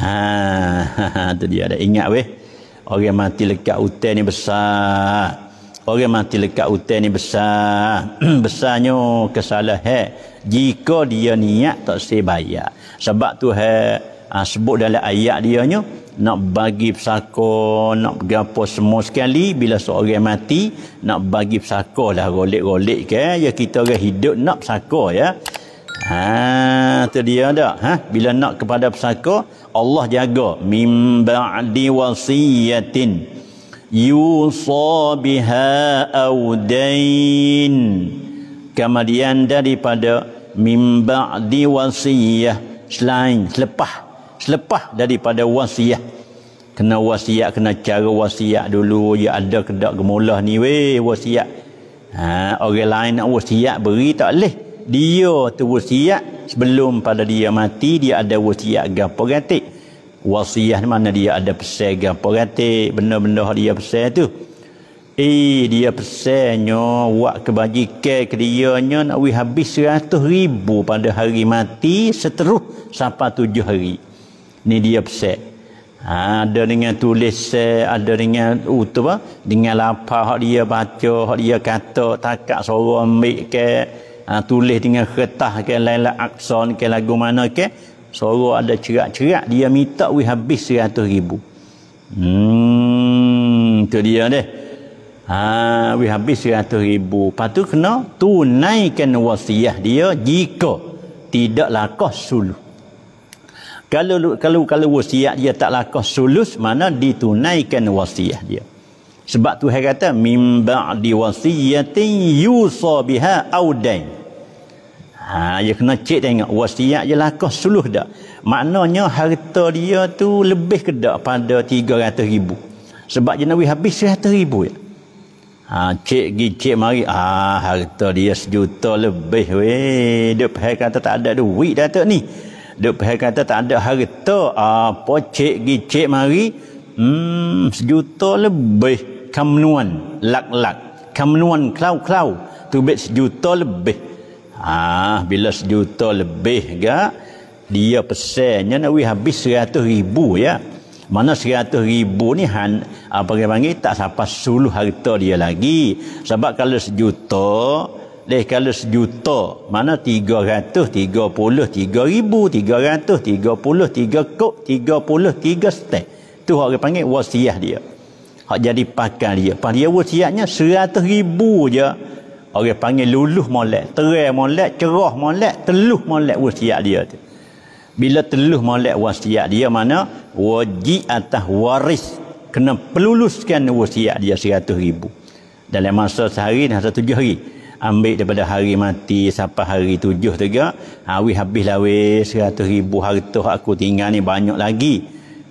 Ha, tu dia ada ingat weh. Orang mati lekat hutan ni besar. Orang mati lekat hutan ni besar. Besarnya kesalahan jika dia niat tak sebayar. Sebab tu hak ha, sebut dalam ayat dia nya nak bagi pesaka nak pergi apa semua sekali bila seorang mati nak bagi pesaka lah rolik-rolik ke ya kita orang hidup nak pesaka ya ha tu dia dak ha bila nak kepada pesaka Allah jaga mim ba'di wasiyatin yusa biha awdain kemudian daripada mim ba'di wasiyah selain selepas selepas daripada wasiat kena wasiat kena cara wasiat dulu ya ada kedak gemulah ni weh wasiat ha orang lain nak wasiat beri tak leh dia tu wasiat sebelum pada dia mati dia ada wasiat gapo gantik wasiat mana dia ada pesan gapo gantik benda-benda dia pesan tu eh dia pesannya buat kebajikan ke dia nya nak habis 100 ribu pada hari mati seterus sampai tujuh hari ni dia pesek ha, ada dengan tulis ada dengan utuh apa dengan lapar hak dia baca hak dia kata takak suara ambil ke ha, tulis dengan kertas ke lain akson ke lagu mana ke suara ada cerak-cerak dia minta we habis seratus ribu hmm tu dia deh Ha, we habis seratus ribu lepas tu kena tunaikan wasiah dia jika tidak lakas suluh kalau kalau kalau wasiat dia tak laku sulus mana ditunaikan wasiat dia sebab tu dia kata mim ba'di wasiyatin yusa biha aw dain ha dia ya kena cek tengok wasiat dia laku sulus dak maknanya harta dia tu lebih ke dak pada 300 ribu sebab dia nawi habis 100 ribu ya ha cek gi cek mari ah harta dia sejuta lebih weh dia kata tak ada duit dah tu ni Duk pihak kata tak ada harta ah, apa cik gi cik mari hmm sejuta lebih kamnuan lak-lak kamnuan klau-klau tu bet sejuta lebih ah bila sejuta lebih gak dia pesennya nak habis seratus ribu ya mana seratus ribu ni han, apa yang panggil tak sampai suluh harta dia lagi sebab kalau sejuta Lepas kalau sejuta, mana tiga ratus, tiga puluh, tiga ribu, tiga ratus, tiga puluh, tiga kok, tiga puluh, tiga setek. Itu orang panggil wasiat dia. Orang jadi pakar dia. Pak dia wasiatnya seratus ribu je. Orang panggil luluh molek, terai molek, cerah molek, teluh molek wasiat dia tu. Bila teluh molek wasiat dia mana? Wajib atas waris. Kena peluluskan wasiat dia seratus ribu. Dalam masa sehari, dalam satu hari ambil daripada hari mati sampai hari tujuh tiga awi ha, habis lawe seratus ribu harta aku tinggal ni banyak lagi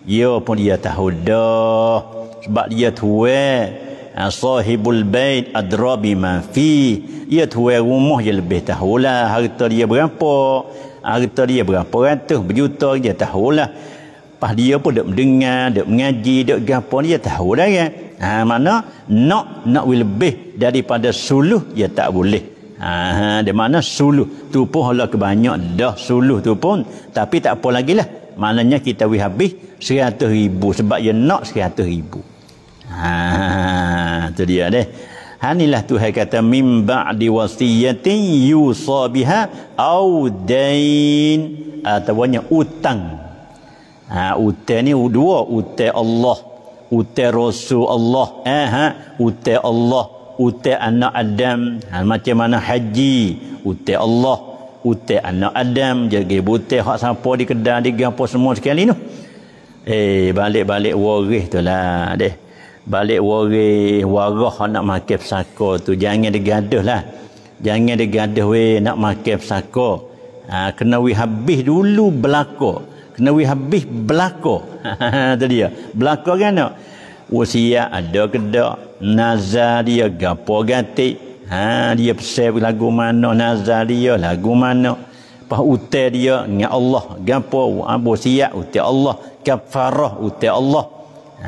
Ya, pun dia tahu dah sebab dia tua ha, sahibul bait adra bima fi dia tua rumah dia lebih tahulah harta dia berapa harta dia berapa ratus berjuta dia tahulah Pas dia pun dia mendengar, dia mengaji, dia gapa, dia tahu dah kan. Ha, mana nak nak lebih daripada suluh ya tak boleh. Ha, ha di mana suluh tu pun hala kebanyak dah suluh tu pun tapi tak apa lagi lah. Maknanya kita wi habis 100 sebab ya nak 100 ribu. Ha, tu dia deh. Ha inilah Tuhan kata mim ba'di wasiyati yusa biha au dain atau ha, hanya utang. Ha utang ni dua utang Allah utai Allah, eh ha utai Allah utai anak Adam ha, macam mana haji utai Allah utai anak Adam jaga butai hak sampo di kedai di gapo semua sekali tu eh balik-balik waris tu lah deh balik waris warah nak makan pesaka tu jangan digaduh lah jangan digaduh weh nak makan pesaka ha, kena we habis dulu belakang kena we habis belako tadi dia. belako kan no usia ada kedak nazar dia gapo Ganti, ha dia pesan lagu mana nazar dia lagu mana pas utai dia ngat Allah gapo Abu siap utai Allah kafarah utai Allah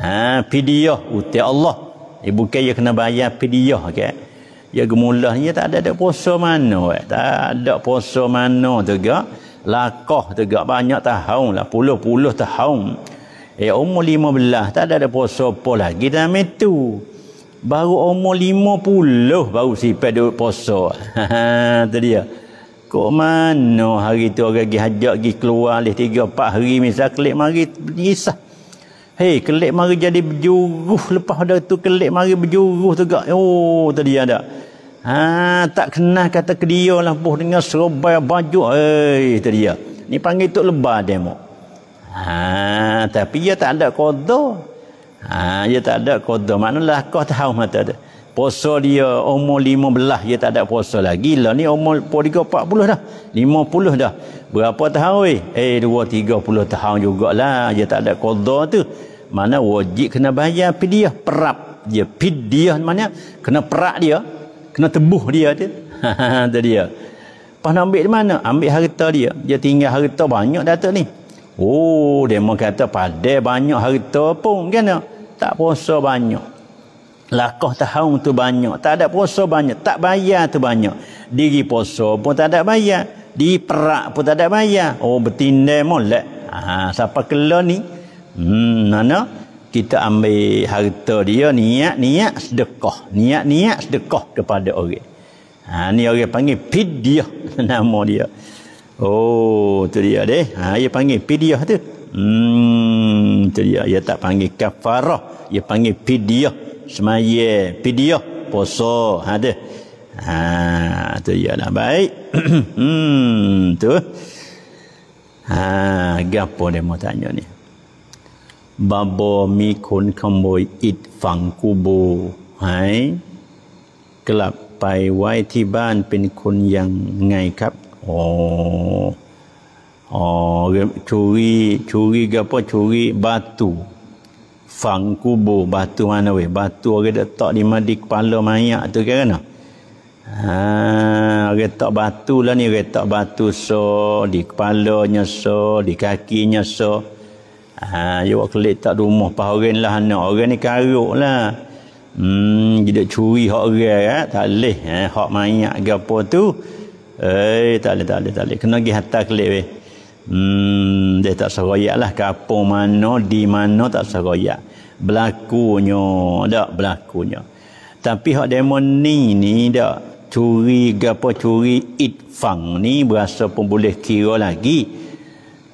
ha fidyah utai Allah ibu eh, kan dia kena bayar fidyah kan okay? Ya gemulah tak ada ada puasa mana eh? tak ada puasa mana juga lakoh juga banyak tahun lah puluh-puluh tahun eh umur lima belah tak ada ada puasa apa lagi dalam itu baru umur lima puluh baru si duduk poso. haa tu dia kok mana hari tu orang pergi hajak pergi keluar leh tiga empat hari misal kelip mari isah hei kelip mari jadi berjuruh lepas dah tu kelip mari berjuruh juga oh tadi ada ada Ha, tak kena kata dia lah puh dengan serobai baju. Hei, itu dia. Ni panggil tu lebar dia mu. Ha, tapi dia tak ada kodoh. Ha, dia tak ada kodoh. lah kau tahu mata dia. Poso dia umur lima belah. Dia tak ada poso lah. Gila ni umur puluh tiga empat puluh dah. Lima puluh dah. Berapa tahun weh? Eh, dua tiga puluh tahun jugalah. Dia tak ada kodoh tu. Mana wajib kena bayar pidiah. Perap dia. Pidiah mana? Kena perak Dia kena tebuh dia tu tu dia lepas nak ambil di mana ambil harta dia dia tinggal harta banyak datuk ni oh dia mau kata pada banyak harta pun kena tak puasa banyak lakah tahun tu banyak tak ada puasa banyak tak bayar tu banyak diri puasa pun tak ada bayar di perak pun tak ada bayar oh bertindai molek ha siapa kelo ni hmm nana kita ambil harta dia niat-niat sedekah niat-niat sedekah kepada orang ha ni orang panggil fidyah nama dia oh tu dia deh ha dia panggil fidyah tu hmm tu dia dia tak panggil kafarah dia panggil fidyah semaya fidyah poso ha tu ha tu dia lah baik hmm tu ha gapo dia mau tanya ni บาบอมีคนขโมยอิดฝังกูโบหายกลับไปไว้ที่บ้านเป็นคนยังไงครับอ๋ออ๋อชูรีชูรีกับพ่อชูรีบาตูฝังกูโบบาตูมานะเวบาตูอะไรจะตอกดิมาดิกปาลมายะตัวแกกันะฮะอะไรตอกบาตูแล้วนี่อะไรตอกบาตูโซดิกปาลอเนโซดิกากีเนโซ Ha, awak kelik tak rumah pas orang lah anak. Orang ni karuk lah. Hmm, dia curi hak orang eh? Tak boleh. Eh? Hak mayak ke apa tu. Eh, tak boleh, tak boleh, tak boleh. Kena pergi hantar kelik. Eh? Hmm, dia tak seroyak lah. Kapur mana, di mana tak seroyak. belakunya, Tak, belakunya, Tapi hak demo ni ni tak. Curi gapo curi itfang ni berasa pun boleh kira lagi.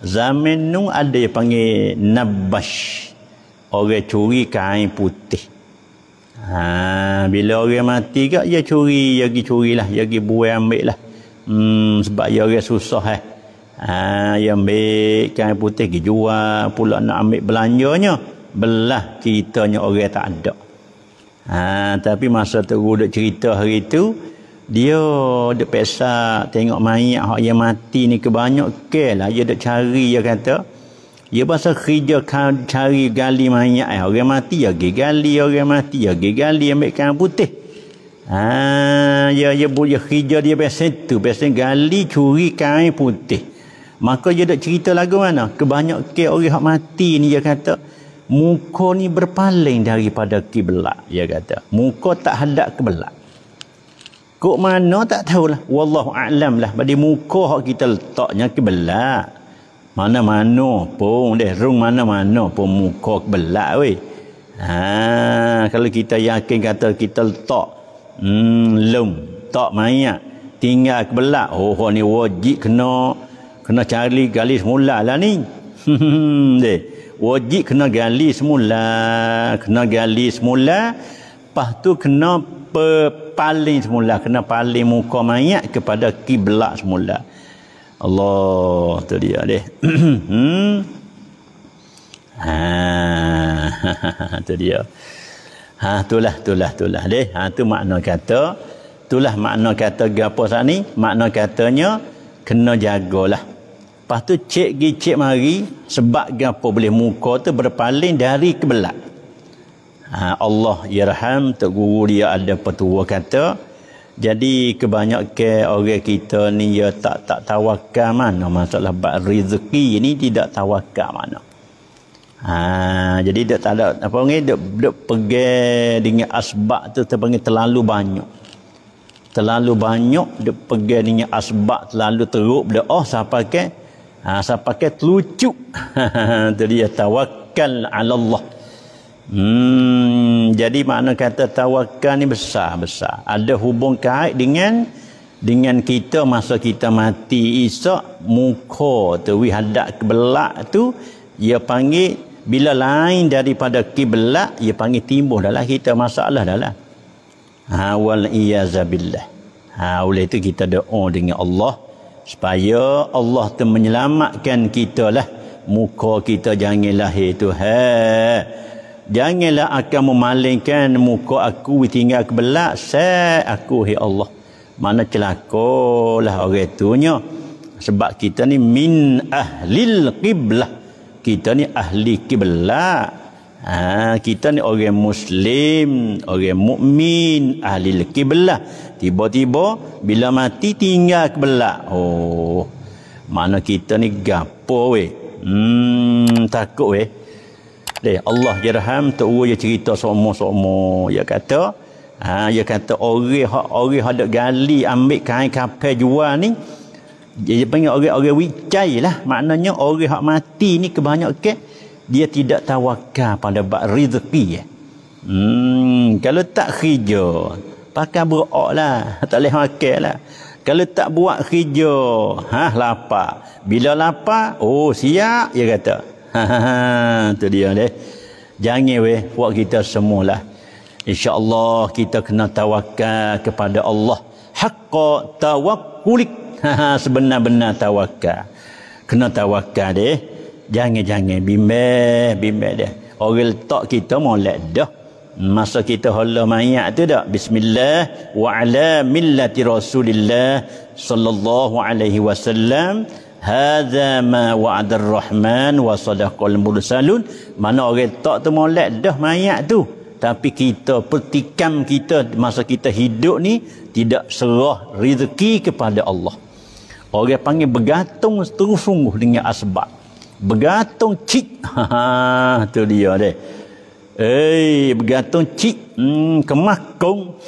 Zaman nu ada yang panggil nabash. Orang curi kain putih. Ha, bila orang mati kat, dia ya curi, dia ya pergi curi lah. Dia ya pergi buai ambil lah. Hmm, sebab dia orang susah eh. Ha, dia ambil kain putih, pergi jual pula nak ambil belanjanya. Belah ceritanya orang tak ada. Ha, tapi masa tu duduk cerita hari tu, dia dek pesa tengok mayat hak yang mati ni kebanyak ke lah dia dek cari dia kata dia bahasa kerja cari gali mayat eh. orang mati ya gi gali orang mati ya gi gali ambil kain putih ha ya ya kerja dia biasa tu biasa gali curi kain putih maka dia dek cerita lagu mana kebanyak ke orang hak mati ni dia kata muka ni berpaling daripada kiblat dia kata muka tak hadap kiblat Kok mana tak tahulah. Wallahu a'lam lah. Pada muka hak kita letaknya kebelak. Mana-mana pun deh. Rung mana-mana pun muka kebelak weh. Ha, kalau kita yakin kata kita letak. Hmm, lum. Tak mayat. Tinggal kebelak. Oh, oh ni wajib kena. Kena cari gali semula lah ni. deh. Wajib kena gali semula. Kena gali semula. Lepas tu kena pe paling semula kena paling muka mayat kepada kiblat semula Allah tu dia deh hmm ha tu dia ha itulah itulah itulah deh ha tu makna kata itulah makna kata gapo sat ni makna katanya kena jagalah lepas tu cik gi cik mari sebab gapo boleh muka tu berpaling dari kiblat Ha, Allah yarham tok guru dia ada petua kata jadi kebanyakan orang kita ni ya tak tak tawakal mana masalah bab rezeki ni tidak tawakal mana. Ha, jadi dia tak ada apa ni dia, dia pegang dengan asbab tu terpanggil terlalu banyak. Terlalu banyak dia pegang dengan asbab terlalu teruk dia oh siapa ke? Ha siapa ke lucu. jadi dia tawakal ala Allah. Hmm, jadi makna kata tawakal ni besar-besar. Ada hubung kait dengan dengan kita masa kita mati esok muka tu wihadak hadap tu ia panggil bila lain daripada kiblat ia panggil timbul dalam kita masalah dalam. Ha wal iyazabilah. Ha oleh itu kita doa dengan Allah supaya Allah tu menyelamatkan kita lah muka kita jangan lahir tu. Ha. Janganlah akan memalingkan muka aku tinggal ke belak. Set aku, ya Allah. Mana celakalah orang itunya. Sebab kita ni min ahlil qiblah. Kita ni ahli kiblah Ha, kita ni orang Muslim, orang mukmin ahli kiblah Tiba-tiba, bila mati tinggal ke belak. Oh, mana kita ni gapo weh. Hmm, takut weh. Deh, Allah jerham tu uwe dia cerita somo-somo. ya kata, ha, ya kata orang hak orang hak gali ambil kain kapal jual ni. Dia panggil orang-orang wicai lah. Maknanya orang hak mati ni kebanyakan dia tidak tawakal pada bak rezeki. Ya. Hmm, kalau tak kerja, pakai berok lah. Tak boleh makan lah. Kalau tak buat kerja, ha, lapar. Bila lapar, oh siap, dia kata. Itu dia dia. Jangan weh buat kita semualah. Allah kita kena tawakal kepada Allah. Hakka tawakulik. Sebenar-benar tawakal. Kena tawakal deh. Jangan-jangan bimbang, bimbang deh. Orang tak kita molek dah. Masa kita hala mayat tu dak? Bismillah wa ala millati Rasulillah sallallahu alaihi wasallam hadza ma wa'ada ar-rahman wa sadaqal mursalun mana orang tak tu molek dah mayat tu tapi kita petikam kita masa kita hidup ni tidak serah rezeki kepada Allah orang panggil bergantung terus sungguh dengan asbab bergantung cik ha, ha tu dia deh Eh, hey, bergantung cik hmm, kemakung.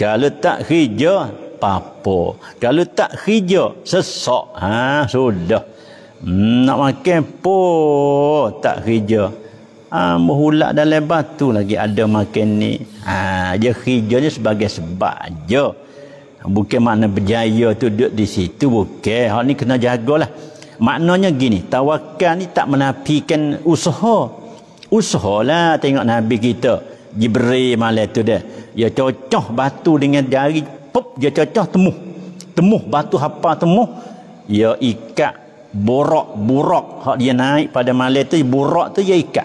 Kalau tak hijau, apa-apa. Kalau tak hijau, sesak, Ha, sudah. Hmm, nak makan pun tak hijau. Ha, berhulak dalam batu lagi ada makan ni. Ha, dia hijau ni sebagai sebab je. Bukan makna berjaya tu duduk di situ. Bukan. Hal ni kena jagalah. Maknanya gini. Tawakal ni tak menafikan usaha. Usaha lah tengok Nabi kita. Jibril malam tu dia. Dia cocok batu dengan jari pop dia cecah temu, temu batu apa temu? Ya ikat borok burok hak dia naik pada malam tu burok tu ya ikat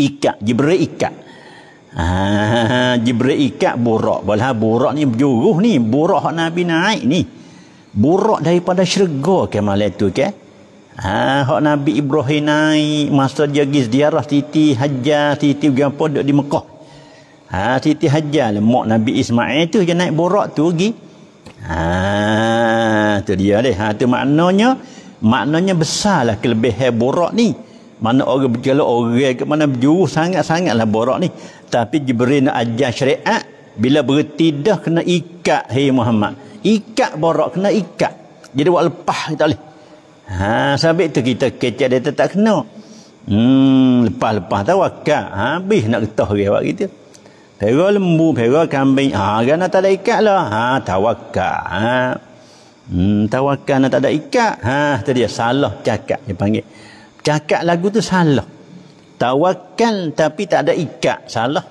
ikat jibril ikat ah jibril ikat burok walah burok ni berjuruh ni burok hak nabi naik ni burok daripada syurga ke malam tu ke Ha, hak Nabi Ibrahim naik masa dia pergi ziarah Siti Hajar, Siti Gampo di Mekah Ha Siti Hajar lah mak Nabi Ismail tu je naik borak tu pergi. Ha tu dia leh. Ha tu maknanya maknanya besarlah kelebihan borak ni. Mana orang berjalan orang ke mana berjuruh sangat-sangatlah borak ni. Tapi diberi nak ajar syariat bila berhenti dah kena ikat hai hey Muhammad. Ikat borak kena ikat. Jadi buat lepas kita leh. Ha sampai tu kita kecek dia tak kena. Hmm lepas-lepas tawakal. Ha habis nak getah dia buat kita. Gitu. Pera lembu, pera kambing. Ha, kerana tak ada ikat lah. Ha, tawakal. Ha. Hmm, tawakal tak ada ikat. Ha, tu dia salah cakap dia panggil. Cakap lagu tu salah. Tawakal tapi tak ada ikat. Salah.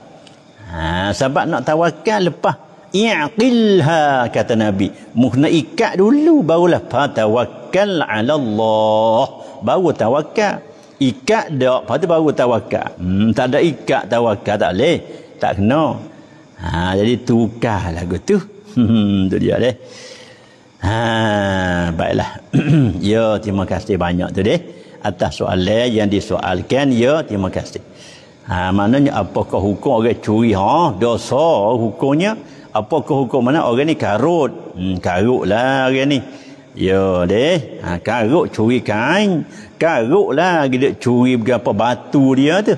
Ha, sebab nak tawakal lepas. I'qilha kata Nabi. Muhna ikat dulu barulah. Fatawakal ala Allah. Baru tawakal. Ikat dak, lepas baru tawakal. Hmm, tak ada ikat tawakal tak leh tak kena ha jadi tukar lagu tu hmm, tu dia deh ha baiklah ya terima kasih banyak tu deh atas soalan yang disoalkan ya terima kasih ha maknanya apakah hukum orang curi ha dosa hukumnya apakah hukum mana orang ni karut hmm, karut lah orang ni Ya deh, ha, karuk curi kain, karuk lah dia curi berapa batu dia tu.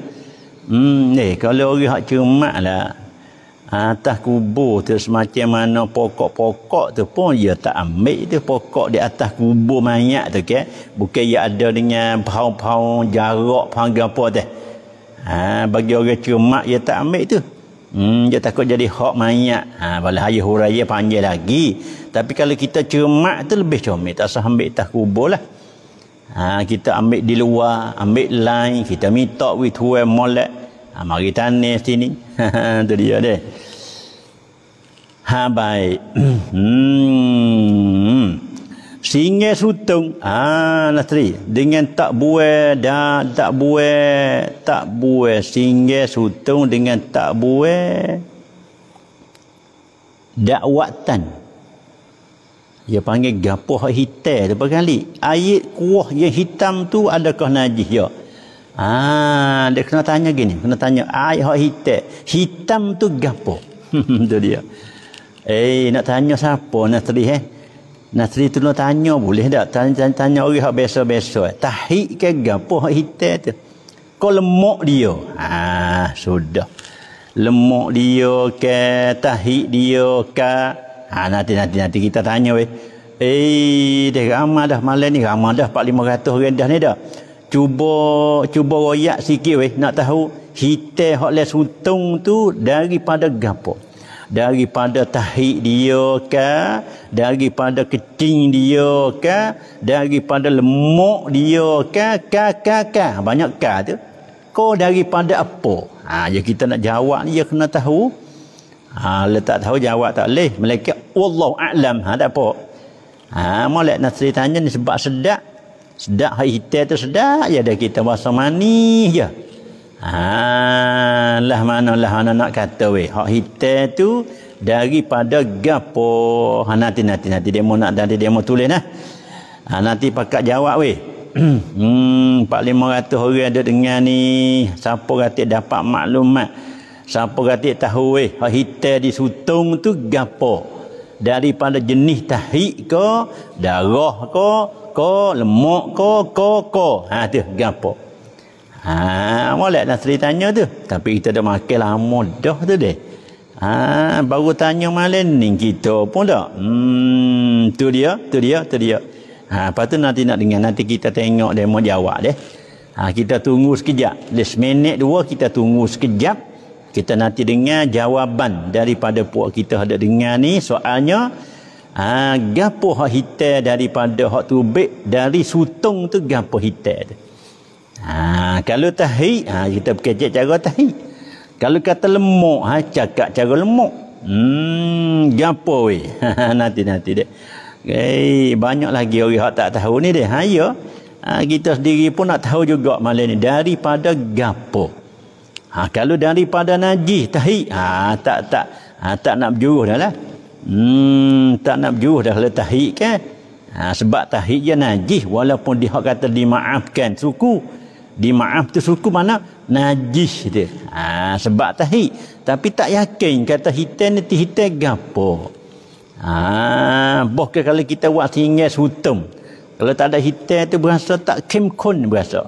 Hmm, ni eh, kalau orang hak cermat lah. Atas kubur tu semacam mana pokok-pokok tu pun ia tak ambil tu pokok di atas kubur mayat tu ke. Okay? Bukan ia ada dengan pahun-pahun jarak panggil apa tu. Ha, bagi orang cermat ia tak ambil tu. Hmm, dia takut jadi hak mayat. Ha, Balai hayah huraya panggil lagi. Tapi kalau kita cermat tu lebih comel. Tak usah ambil atas kubur lah. Ha, kita ambil di luar, ambil lain, kita minta with whoever molek. Ha, mari tanis sini. Itu dia deh. Ha baik. hmm. Singai sutung. Ha ah, Nasri. Dengan tak buah dah. Tak buah. Tak buah. Singai sutung dengan tak buah. Dakwatan. Dia panggil gapoh hitam. Dia panggil. Ayat kuah yang hitam tu adakah najis? Ya. Ah, dia kena tanya gini, kena tanya ai hok hitam. Hitam tu gapo? tu dia. Eh, nak tanya siapa Nasri eh? Nasri tu nak tanya boleh tak? Tanya, tanya, tanya orang hok biasa-biasa. Eh? Tahik ke gapo hok hitam tu? Kau lemak dia. Ah, sudah. Lemak dia ke tahik dia ke? Ah, nanti nanti nanti kita tanya weh. Eh, dah ramah dah malam ni ramah dah 4500 orang rendah ni dah cuba cuba royak sikit weh nak tahu hite hok le suntung tu daripada gapo daripada tahik dia ke daripada kecing dia ke daripada lemak dia ke ka ka ka banyak ka tu ko daripada apa ha ya kita nak jawab ni ya kena tahu ha tak tahu jawab tak leh malaikat wallahu alam ha tak apa ha molek nak ceritanya ni sebab sedap sedap hak hitam tu sedap ya dah kita rasa manis ya ha lah mana lah anak nak kata we hak hitam tu daripada gapo ha nanti nanti nanti demo nak dan demo tulis nah ha nanti pakak jawab we hmm 4500 orang ada dengar ni siapa gatik dapat maklumat siapa gatik tahu we hak hitam di sutung tu gapo daripada jenis tahik ke darah ke ko lemok ko ko ko ha tu gapo ha molek nak lah ceritanya tu tapi kita dah makan lama dah tu deh ha baru tanya malam ni kita pun dah hmm tu dia tu dia tu dia ha apa tu nanti nak dengar nanti kita tengok demo jawab deh ha kita tunggu sekejap les minit dua kita tunggu sekejap kita nanti dengar jawapan daripada puak kita ada dengar ni soalnya Ha, gapo hak hitam daripada hak tubik dari sutung tu gapo hitam tu. Ha, kalau tahi, ha, kita bekerja cara tahi. Kalau kata lemak, ha, cakap cara lemak. Hmm, gapo we? nanti nanti dek. Okay, banyak lagi orang hak tak tahu ni dek. Ha ya. Ha, kita sendiri pun nak tahu juga malam ni daripada gapo. Ha, kalau daripada najis tahi, ha, tak tak ha, tak nak berjuruh dah lah. Hmm, tak nak juh dah letak tahik kan? Ha, sebab tahik je najis walaupun dia kata dimaafkan suku. Dimaaf tu suku mana? Najis dia. Ha, sebab tahik. Tapi tak yakin kata hitam ni hitam gapo. Ha, bahkan kalau kita buat singgah sutum. Kalau tak ada hitam tu berasa tak kem kun berasa.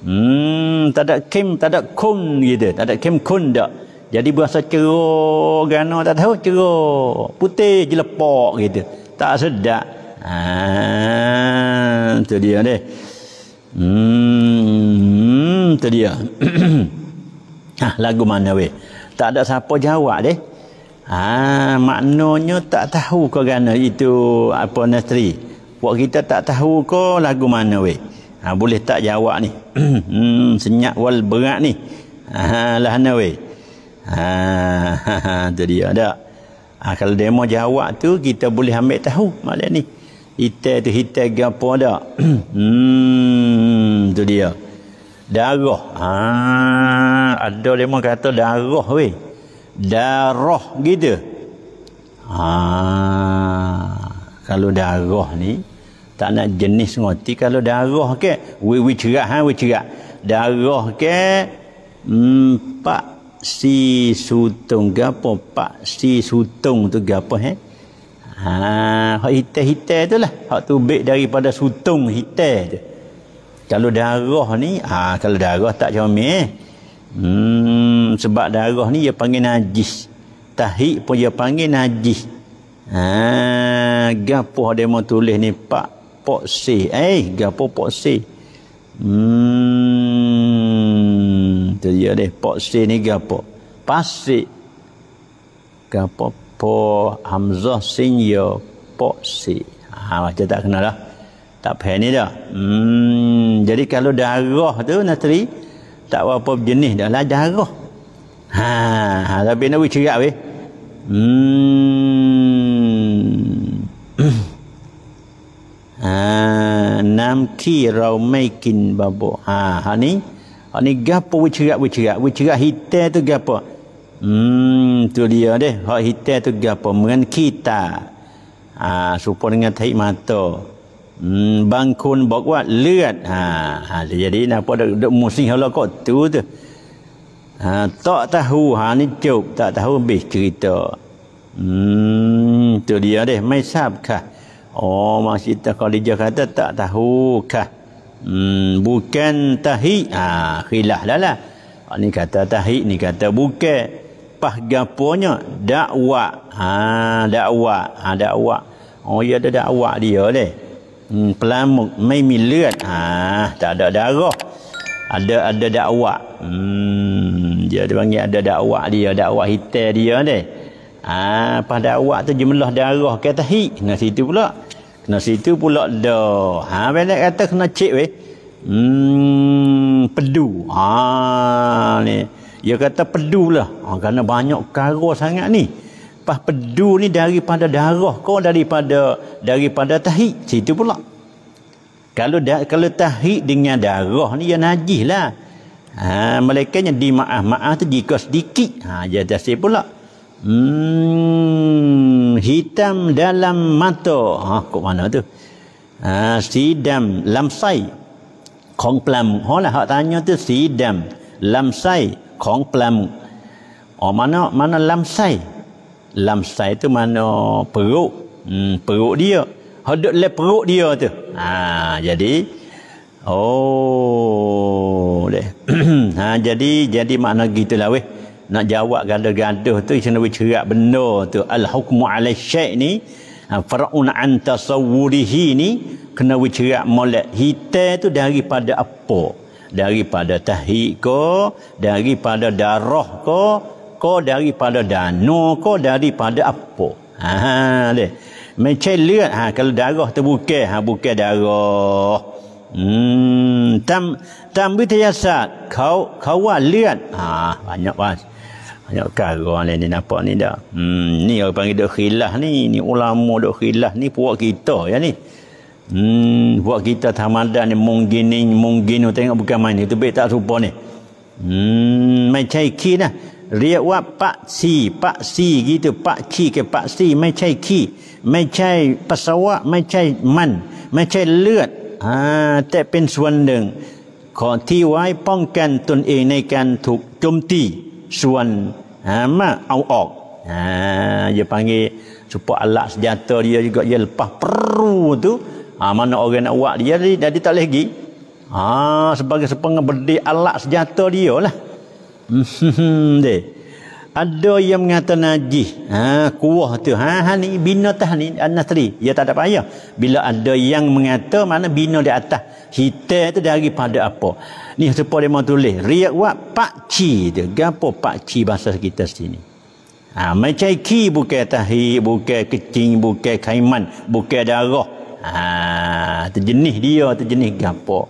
Hmm, tak ada kem, tak ada kun gitu. Tak ada kem kun tak. Jadi berasa cerok gano tak tahu cerok. Putih je lepak gitu. Tak sedap. Ha, tu dia ni. Hmm, tu dia. ha, lagu mana weh? Tak ada siapa jawab deh. Ha, maknanya tak tahu ke gano itu apa nasri. Buat kita tak tahu ke lagu mana weh. Ha, boleh tak jawab ni. hmm, senyap wal berat ni. Ha, lah nak weh. Ha, jadi ada. Ha, kalau demo jawab tu kita boleh ambil tahu maksud ni. Hitam tu hitam ke apa ada? hmm, tu dia. Darah. Ha, ada demo kata darah weh. Darah gitu. Ha, kalau darah ni tak nak jenis ngoti kalau darah ke we we cerah ha we cerah darah ke empat si sutung gapo pak si sutung tu gapo eh ha hak hitam-hitam tu lah hak tu baik daripada sutung hitam tu kalau darah ni ha kalau darah tak jamin eh hmm sebab darah ni dia panggil najis tahi pun dia panggil najis ha gapo dia mau tulis ni pak pok si eh gapo pok si hmm jadi dia deh pok si ni gapo pasti gapo po hamzah sin yo ya, pok si ha tak kenal lah tak payah ni dah hmm, jadi kalau darah tu nasri tak apa jenis dah lah darah ha, ha tapi nak wih cerak weh hmm. ha, nam ki rau mai kin babo ha, ha ni Ah, ni gapo wicirat wicirat wicirat hitam tu gapo hmm tu dia deh hak hitam tu gapo mengen kita ah ha, supo dengan tai mata hmm bang kun bok wat leut ha ha jadi napa dak dak musim hala kok tu tu ha tak tahu ha ni cuk tak tahu habis cerita hmm tu dia deh mai sab oh masih tak kalau dia tak tahu kah Hmm, bukan tahi ah ha, khilaf lah lah ha, ni kata tahi ni kata bukan pah gapunya dakwah ha dakwah ha dakwah oh ya ada dakwah dia le hmm pelamuk mai mi ha tak ada darah ada ada dakwah hmm dia panggil ada dakwah dia dakwah hitam dia le ha pah dakwah tu jumlah darah ke tahi nah situ pula Kena situ pula dah. Ha, Benek kata kena cek weh. Hmm, pedu. Ha, ni. Dia kata pedu lah. Ha, kerana banyak karo sangat ni. Pas pedu ni daripada darah kau daripada daripada tahi. Situ pula. Kalau da, kalau tahi dengan darah ni, ya najis lah. Ha, mereka yang dimaaf-maaf tu jika sedikit. Ha, dia dah pula. pula. Hmm, hitam dalam mata. Ha, kok mana tu? Ha, sidam lamsai. Kong plam. Ha lah, hak tanya tu sidam lamsai. Kong plam. Oh, mana mana lamsai? Lamsai tu mana peruk. Hmm, peruk dia. Ha, duduk le peruk dia tu. Ha, jadi. Oh. deh. ha, jadi, jadi makna gitulah weh nak jawab gaduh-gaduh tu kena bercerak benar tu al hukmu ala syai ni ha, faraun an tasawwurihi ni kena bercerak molek hitam tu daripada apa daripada tahik ko daripada darah ko ko daripada danu ko daripada apa ha, ha le macam lihat ha kalau darah terbuka ha buka darah hmm tam tam bitiasat kau kau lihat ha banyak pas y a k a r o n i n i nampak ni dah. Hmm, ni orang panggil dok khilah ni. Ni ulama dok khilah ni p u a k kita ya ni. Hmm, p u a k kita tamadan ni mungkin ni mungkin tengok bukan main i Tu baik tak serupa ni. Hmm, mai cai h ki nah. riak wa pak si pak si gitu pak ki ke pak si mai chai ki mai chai pasawa mai chai man mai chai l e u อดอ่าแต่เป็นส่วนหนึ่งของที่ไว้ป้องกันตนเองในการถูกโจมตีส่วน ha mak au ok ha dia panggil cuba alat senjata dia juga dia lepas peru tu ha mana orang nak buat dia jadi tak boleh pergi ha sebagai sepengah bedi alat senjata dia lah hmm, hmm, hmm deh ada yang mengata najih ha kuah tu ha, ha ni bina tah ni anasri ya tak ada payah bila ada yang mengata mana bina di atas hitam tu daripada apa ni serupa dia mau tulis riak wa pak ci dia gapo pak ci bahasa kita sini ha macam ki bukan tahi bukan kecing bukan kaiman bukan darah ha jenis dia tu jenis gapo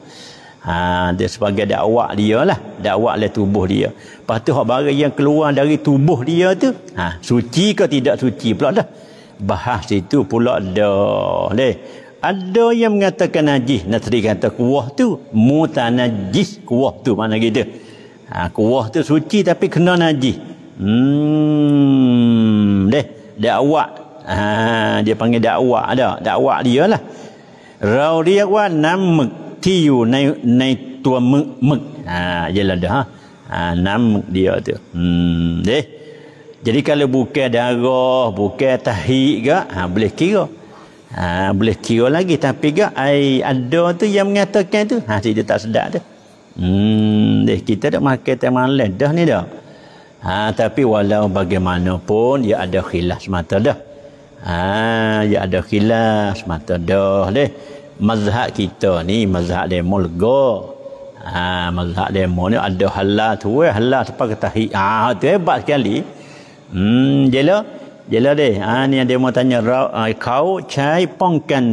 Ha, dia sebagai dakwah dia lah. Dakwah lah tubuh dia. Lepas tu, barang yang keluar dari tubuh dia tu, ha, suci ke tidak suci pula dah. Bahas itu pula dah. Leh. Ada yang mengatakan najis. Nasri kata kuah tu, najis kuah tu. Mana kita? Ha, kuah tu suci tapi kena najis. Hmm, leh. Dakwah. Ha, dia panggil dakwah dah. Dakwah dia lah. Rauliyawan namuk. ที่อยู่ในในตัวมึกมึกอ่าเยลาดะฮะอ่าน้ำเดียวเดียวอืมเด Jadi kalau buka mazhab kita ni mazhab demo lego ha mazhab demo ni ada halal tu eh halal tu pakai tahi ah ha, tu hebat sekali hmm jela jela deh ha ni yang demo tanya Rau, ha, kau cai pongkan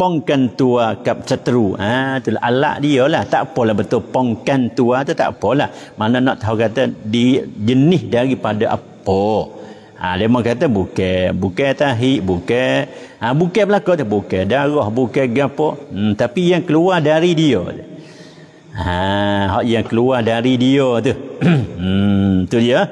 pongkan tua kap seteru ha tu lah, alat dia lah tak apalah betul pongkan tua tu tak apalah mana nak tahu kata di jenis daripada apa Ha, dia mahu kata bukan. Bukan tahik, bukan. Ha, bukan belakang dia bukan. Darah, bukan gapo. Hmm, tapi yang keluar dari dia. Ha, yang keluar dari dia tu. hmm, tu dia.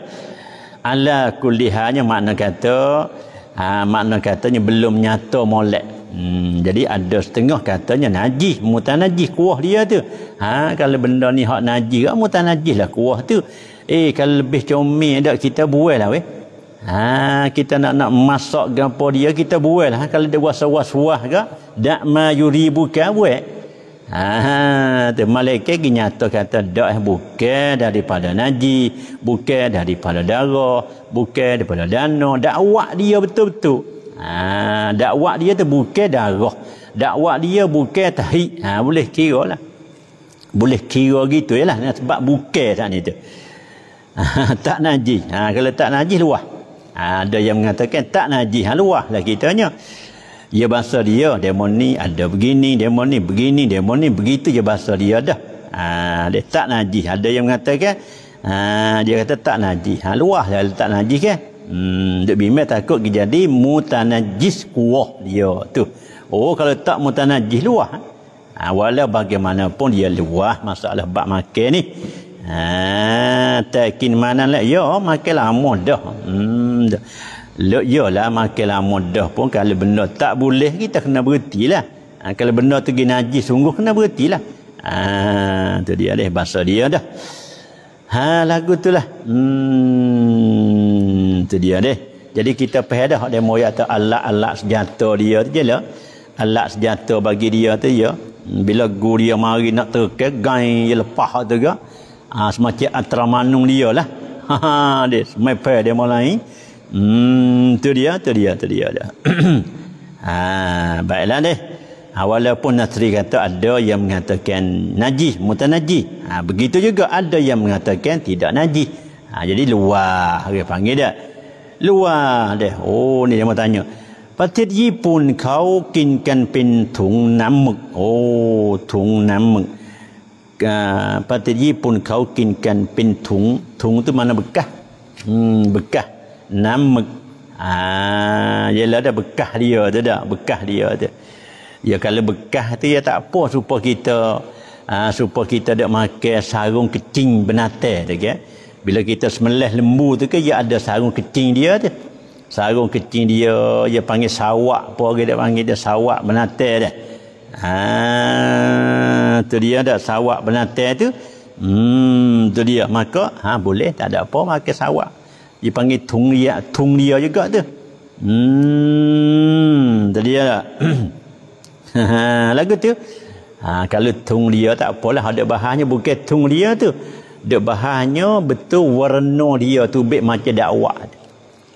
Ala kulihanya makna kata. Ha, makna katanya belum nyata molek. Hmm, jadi ada setengah katanya najis mutan najis kuah dia tu ha, kalau benda ni hak najis mutan najis lah kuah tu eh kalau lebih comel tak kita buai lah weh Ha, kita nak nak masak gapo dia kita buat lah kalau dia wasa was was ke dak ma yuribu ka buat ha tu malaikat nyata kata dak bukan daripada naji bukan daripada darah bukan daripada dana dakwah dia betul-betul ha dakwah dia tu bukan darah dakwah dia bukan tahi ha boleh kira lah boleh kira gitu jelah sebab bukan sat ni tu ha, tak naji ha kalau tak naji luah Ha, ada yang mengatakan tak najis haluah lah kitanya. Ya bahasa dia, demon ni ada begini, demon ni begini, demon ni begitu ya bahasa dia dah. Ha, dia tak najis. Ada yang mengatakan ha, dia kata tak najis. haluah, luah lah tak najis kan. Hmm, dia bimbang takut jadi mutanajis kuah dia tu. Oh kalau tak mutanajis luah. Ha, walau bagaimanapun dia luah masalah bak makan ni. Ha, takin mana lah? Ya, makin lama dah. Hmm, dah. Lok ya lah, makin lama dah pun. Kalau benda tak boleh, kita kena berhenti lah. Ha, kalau benda tu pergi najis, sungguh kena berhenti lah. Ha, tu dia lah, bahasa dia dah. Ha, lagu tu lah. Hmm, tu dia deh. Jadi kita pahal dah, dia mau kata Allah Allah sejata dia tu je lah. Alat sejata bagi dia tu ya. Bila guru dia mari nak terkegang, dia lepas tu ke. Kan? Ha, ah, semacam atramanung dia lah. Ha, ha, dia semepeh dia mulai. Hmm, tu dia, tu dia, tu dia. dia. ha, baiklah deh. Ha, walaupun Nasri kata ada yang mengatakan najih, mutan najih. Ha, begitu juga ada yang mengatakan tidak najih. Ha, jadi luar, dia panggil dia. Luar deh. Oh, ni dia mau tanya. Patut Jepun kau kinkan pin thung namuk. Oh, thung namuk. ปฏิญี่ปุ่นเขากินกันเป็นถุงถุงตัวมันบึกกะอืมบึกกะน้ำมึกอ่าเยลาดะบึกกะเดียวจะดะบึกกะเดียวจะอย่าการบึกกะที่จะตักพ่อสุพอกิตาอ่าสุพอกิตาเด็กมาแก่สาวงกิจิงเป็นอะไรเด็กแก่ bila kita semelah lembu tu ke ya ada sarung kecing dia tu sarung kecing dia dia panggil sawak apa dia panggil dia sawak menate dah Ha, tu dia ada sawak penatai tu. Hmm, tu dia. Maka, ha, boleh. Tak ada apa makan sawak. Dia panggil tung dia, tung dia juga tu. Hmm, tu dia tak? Ha, lagu tu. Ha, kalau tung dia tak apalah. Ada bahannya bukan tung dia tu. Ada bahannya betul warna dia tu. Bik macam dakwah.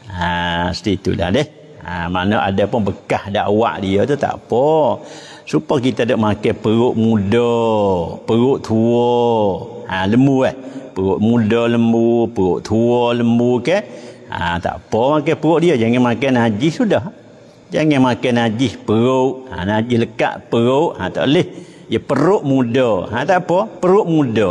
Ha, setelah itu dah deh. Ha, mana ada pun bekas dakwah dia tu tak apa. Supaya kita ada makan perut muda, perut tua, ha, lembu eh. Perut muda lembu, perut tua lembu ke. Ha, tak apa makan perut dia, jangan makan najis sudah. Jangan makan najis perut, ha, najis lekat perut, ha, tak boleh. Ya perut muda, ha, tak apa, perut muda.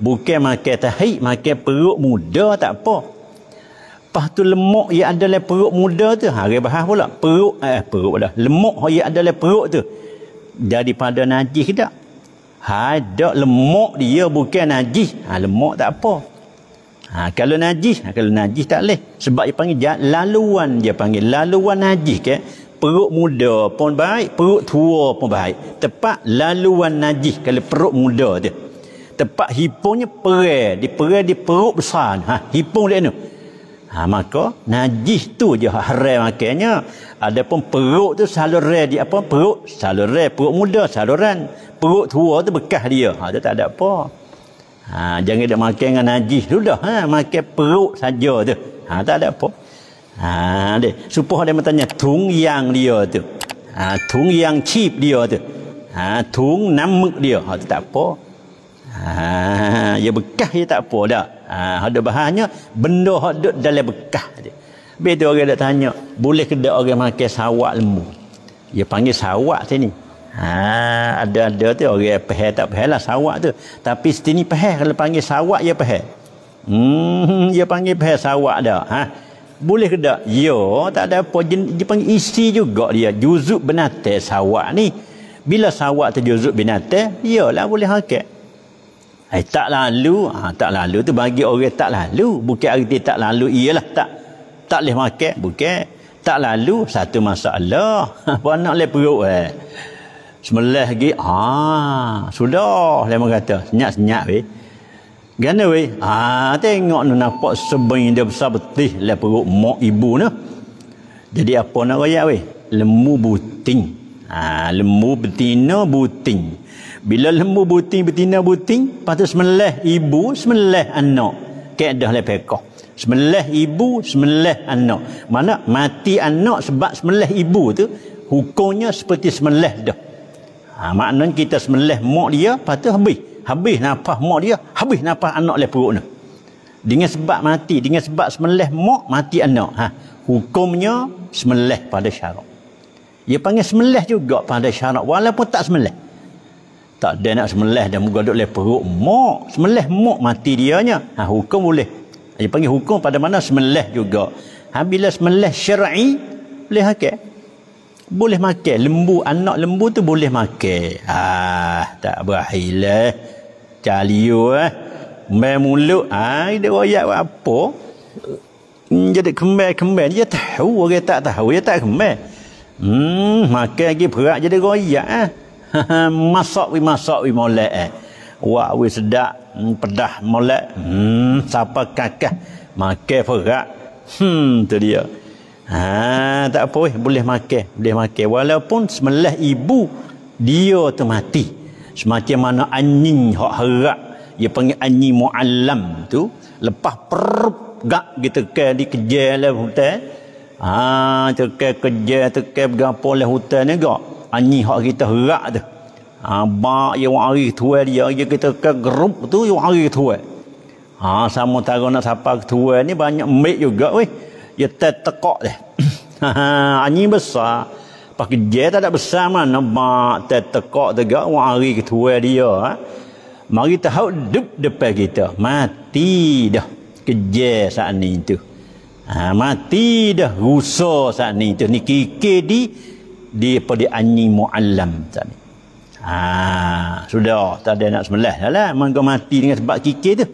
Bukan makan tahi, makan perut muda tak apa. Lepas tu lemak yang ada dalam perut muda tu. Hari bahas pula. Perut, eh perut pula. Lemak yang ada dalam perut tu daripada najis tak? Ha, dak lemak dia bukan najis. Ha, lemak tak apa. Ha, kalau najis, ha, kalau najis tak leh. Sebab dia panggil laluan dia panggil laluan najis ke? Perut muda pun baik, perut tua pun baik. Tepat laluan najis kalau perut muda tu. Tepat hipungnya perai, di perai di perut besar. Ha, hipung dia ni. Ha, maka najis tu je haram makannya. Adapun perut tu saluran di apa? Perut saluran, perut muda saluran. Perut tua tu bekas dia. Ha, tu tak ada apa. Ha, jangan nak makan dengan najis tu dah. Ha, makan perut saja tu. Ha, tak ada apa. Ha, dia, supoh dia bertanya tung yang dia tu. Ha, tung yang cip dia tu. Ha, tung namuk dia. Ha, tak apa. Ha, ya bekas je tak apa dah. Ha, ada bahannya benda hak duk dalam bekah dia. Beda orang nak tanya, boleh ke orang makan sawak lembu? Dia panggil sawak sini. Ha, ada ada tu orang pehel tak pehel lah sawak tu. Tapi sini pehel kalau panggil sawak ya pehel. Hmm, dia ya panggil pehel sawak dah. Ha. Boleh ke tak? Yo, tak ada apa. Dia panggil isi juga dia. Juzuk benate sawak ni. Bila sawak terjuzuk binatang, iyalah boleh hakik. Eh, tak lalu, ha, tak lalu tu bagi orang tak lalu. Bukan arti tak lalu, iyalah tak. Tak boleh makan, bukan. Tak lalu, satu masalah. Ha, apa nak boleh perut eh? Semelih lagi, ah sudah. Dia kata, senyap-senyap weh. Gana weh, ah tengok ni nampak sebeng dia besar betih. Dia perut mak ibu ni. Jadi apa nak rakyat weh? Lemu buting. Ha, lembu betina buting. Bila lembu buting, betina buting, patut semelih ibu, semelih anak. Kek dah lepekoh. Lah semelih ibu, semelih anak. Mana mati anak sebab semelih ibu tu, hukumnya seperti semelih dah. Ha, maknanya kita semelih mak dia, patut habis. Habis nafah mak dia, habis nafah anak leh perut Dengan sebab mati, dengan sebab semelih mak, mati anak. Ha, hukumnya semelih pada syarat. Dia panggil semelih juga pada syarat walaupun tak semelih. Tak ada nak semelih dan muka duduk perut mok. Semelih mok mati dianya. Ha, hukum boleh. Dia panggil hukum pada mana semelih juga. Ha, bila semelih syar'i boleh hakik. Boleh makan. Lembu, anak lembu tu boleh makan. Ah, ha, tak berakhirlah. Caliu eh. Main mulut. Ha, dia royak buat apa? Hmm, jadi kembali-kembali. Dia tahu. Orang tak tahu. Dia tak kembali. Hmm, makan lagi perak jadi royak eh. masak wi masak wi molek eh. Wak wi sedak, hmm, pedah molek. Hmm, siapa kakak makan perak. Hmm, tu dia. Ha, tak apa eh. boleh makan, boleh makan walaupun semelah ibu dia tu mati. Semacam mana anjing hak harap dia panggil anjing muallam tu lepas perup gak gitu ke kan, dikejar lah hutan. Ha terkai kerja terkai bergapo oleh hutan ni gak. Anyi ha, hak kita herak tu. Ha ba ye wari tua dia ye kita ke grup tu ye wari tua. Ha sama tarung nak siapa tua ni banyak mik juga weh. Ye tetekok deh. ha ha anyi ha, besar. Pak je tak ada besar mana ba tetekok tegak wari tua dia. Ha? Mari tahu dup depan kita. Mati dah kerja saat ni tu. Ha, mati dah rusa saat ni tu ni kiki di di apa di anyi muallam saat ni. Ha, sudah tak ada nak semelas dahlah. Mengko mati dengan sebab kiki tu.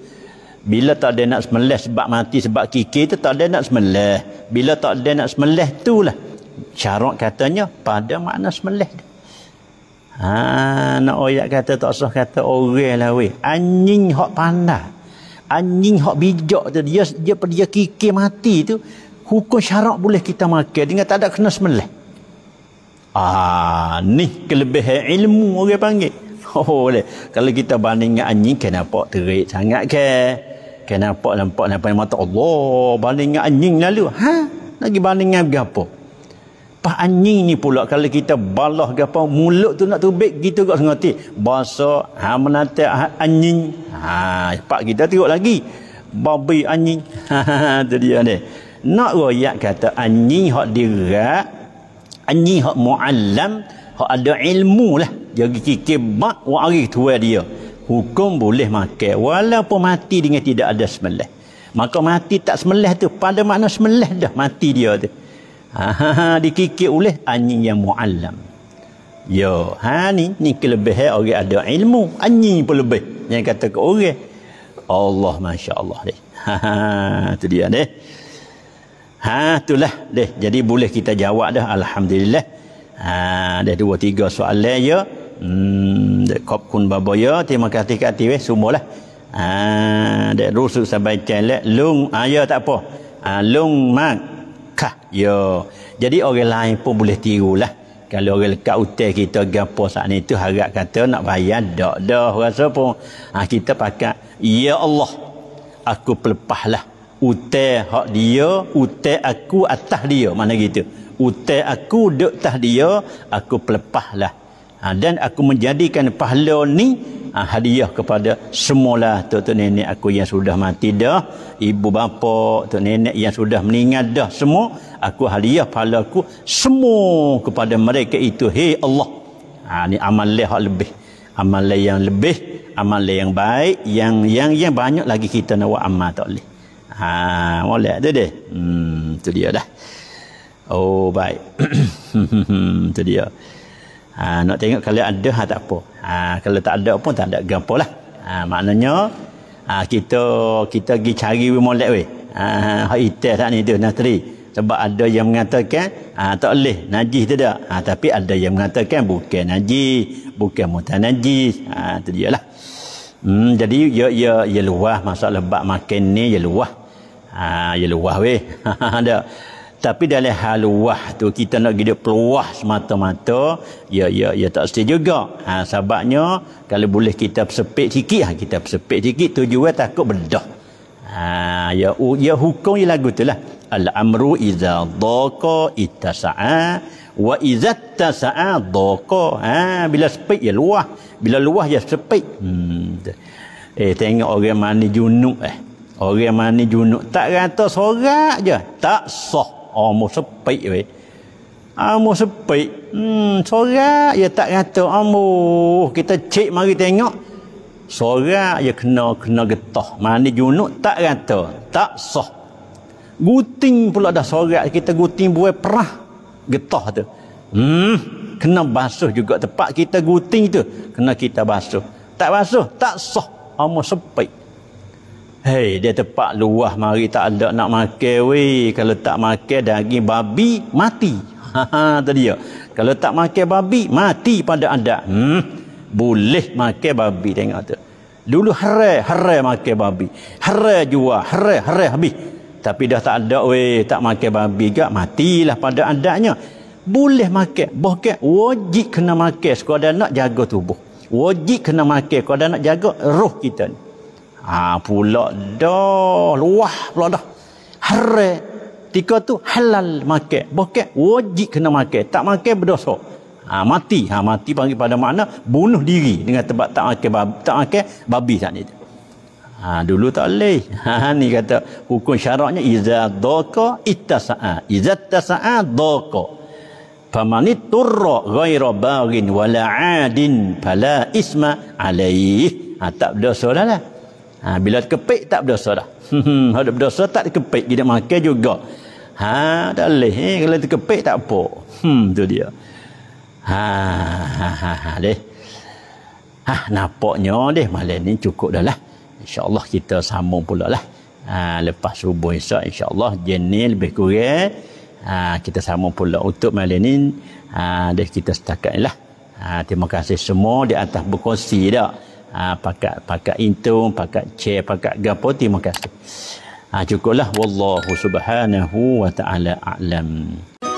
Bila tak ada nak semelas sebab mati sebab kiki tu tak ada nak semelas. Bila tak ada nak semelas tu lah. Syarat katanya pada makna semelas tu. Ha, nak oyak kata tak usah kata orang lah weh. Anjing hak pandai anjing hak bijak tu dia dia pergi kikir mati tu hukum syarak boleh kita makan dengan tak ada kena semelih ah ni kelebihan ilmu orang panggil oh boleh kalau kita banding dengan anjing kenapa terik sangat ke kenapa nampak nampak mata Allah banding dengan anjing lalu ha lagi banding dengan apa Pak anjing ni pula kalau kita balah ke apa mulut tu nak tubik kita kat sengati bahasa ha menata ah, anjing ha pak kita tengok lagi babi anjing tu dia ni nak royak kata anjing hak dirak anjing hak muallam hak ada ilmu lah jadi kita bak wa ari tua dia hukum boleh makan walaupun mati dengan tidak ada semelih maka mati tak semelih tu pada makna semelih dah mati dia tu Ha, ha dikikik oleh anjing yang muallam. yo ha ni ni kelebihan eh, orang ada ilmu, anjing pun lebih. Yang kata ke orang Allah masya-Allah deh. Ha, ha tu dia deh. Ha itulah deh. Jadi boleh kita jawab dah alhamdulillah. Ha deh dua tiga soalan ya. Hmm, kop kun baba ya. Terima kasih kat tiwe semualah. Ha deh rusuk sampai channel lung ayo ha, ya, tak apa. Ha, lung mak kah? Ya. Jadi orang lain pun boleh tirulah. Kalau orang dekat hutan kita gapo saat ni tu harap kata nak bayar dak dah rasa pun. Ha, kita pakai ya Allah. Aku pelepahlah hutan hak dia, hutan aku atas dia. Mana gitu? Hutan aku dak atas dia, aku pelepahlah. Ha, dan aku menjadikan pahala ni Ah, hadiah kepada semula tu tu nenek aku yang sudah mati dah ibu bapa tu nenek yang sudah meninggal dah semua aku hadiah pahala aku semua kepada mereka itu hey Allah ha ni amal lebih amal yang lebih amal yang baik yang yang yang banyak lagi kita nak buat amal tak boleh ha boleh tu deh hmm tu dia dah oh baik hmm, tu dia Ha, nak tengok kalau ada ha, tak apa. Ha, kalau tak ada pun tak ada gampang lah. Ha, maknanya ha, kita kita pergi cari we molek we. Ha, ha itah ni tu nasri. Sebab ada yang mengatakan ha, tak boleh najis tidak. Ha, tapi ada yang mengatakan bukan najis, bukan mutan najis. Ha, tu dia lah. Hmm, jadi ya ya ya luah masalah lebat makan ni ya luah. Ha, ya luah weh. Ada. Ha, tapi dalam hal wah tu kita nak gede peluah semata-mata, ya ya ya tak setuju juga. Ha sebabnya kalau boleh kita sepit sikit, ha, kita sepit sikit tujuan takut bedah. Ha ya ya hukum ya lagu tu lah. Al amru iza dhaqa ittasa'a wa iza tasa'a dhaqa. Ha bila sepit ya luah, bila luah ya sepit. Hmm. Eh tengok orang mana junuk eh. Orang mana junuk tak rata sorak je. Tak sah. So oh musuh baik we ah musuh baik hmm sorak ya tak kata amuh ah, kita cek mari tengok sorak ya kena kena getah mana junuk tak kata tak sah guting pula dah sorak kita guting buai perah getah tu hmm kena basuh juga tempat kita guting tu kena kita basuh tak basuh tak sah amuh sepek Hei, dia tepat luah mari tak ada nak makan weh. Kalau tak makan daging babi, mati. Haha, tu dia. Kalau tak makan babi, mati pada anda. Hmm, boleh makan babi tengok tu. Dulu hara, hara makan babi. Hara jual, hara, hara habis. Tapi dah tak ada weh, tak makan babi juga matilah pada adatnya. Boleh makan, bahkan wajib kena makan sekadar nak jaga tubuh. Wajib kena makan kalau nak jaga roh kita ni. Ha pula dah luah pula dah. Hare tiga tu halal makan. Bokek wajib kena makan. Tak makan berdosa. Ha mati. Ha mati panggil pada makna bunuh diri dengan tebak tak makan tak makan babi tak ni. Ha dulu tak leh. Ha ni kata hukum syaratnya iza dhaqa ittasa'a. Ha, iza tasa'a dhaqa. Famani turra ghaira bagin wala adin fala isma alaih. Ha tak berdosa dah lah. Ha, bila kepek tak berdosa dah. Hmm, kalau Ada berdosa tak kepik. Kita makan juga. Ha, tak leh. Eh. Kalau kepek tak apa. Hmm, tu dia. Ha, ha, ha, ha, deh. Ha, nampaknya deh malam ni cukup dah lah. InsyaAllah kita sambung pula lah. Ha, lepas subuh insya Allah jenil lebih kurang. Ha, kita sambung pula untuk malam ni. Ha, deh kita setakat lah. Ha, terima kasih semua di atas berkongsi dah ha, pakat pakat intung pakat chair pakat gapo terima kasih ha, cukuplah wallahu subhanahu wa taala alam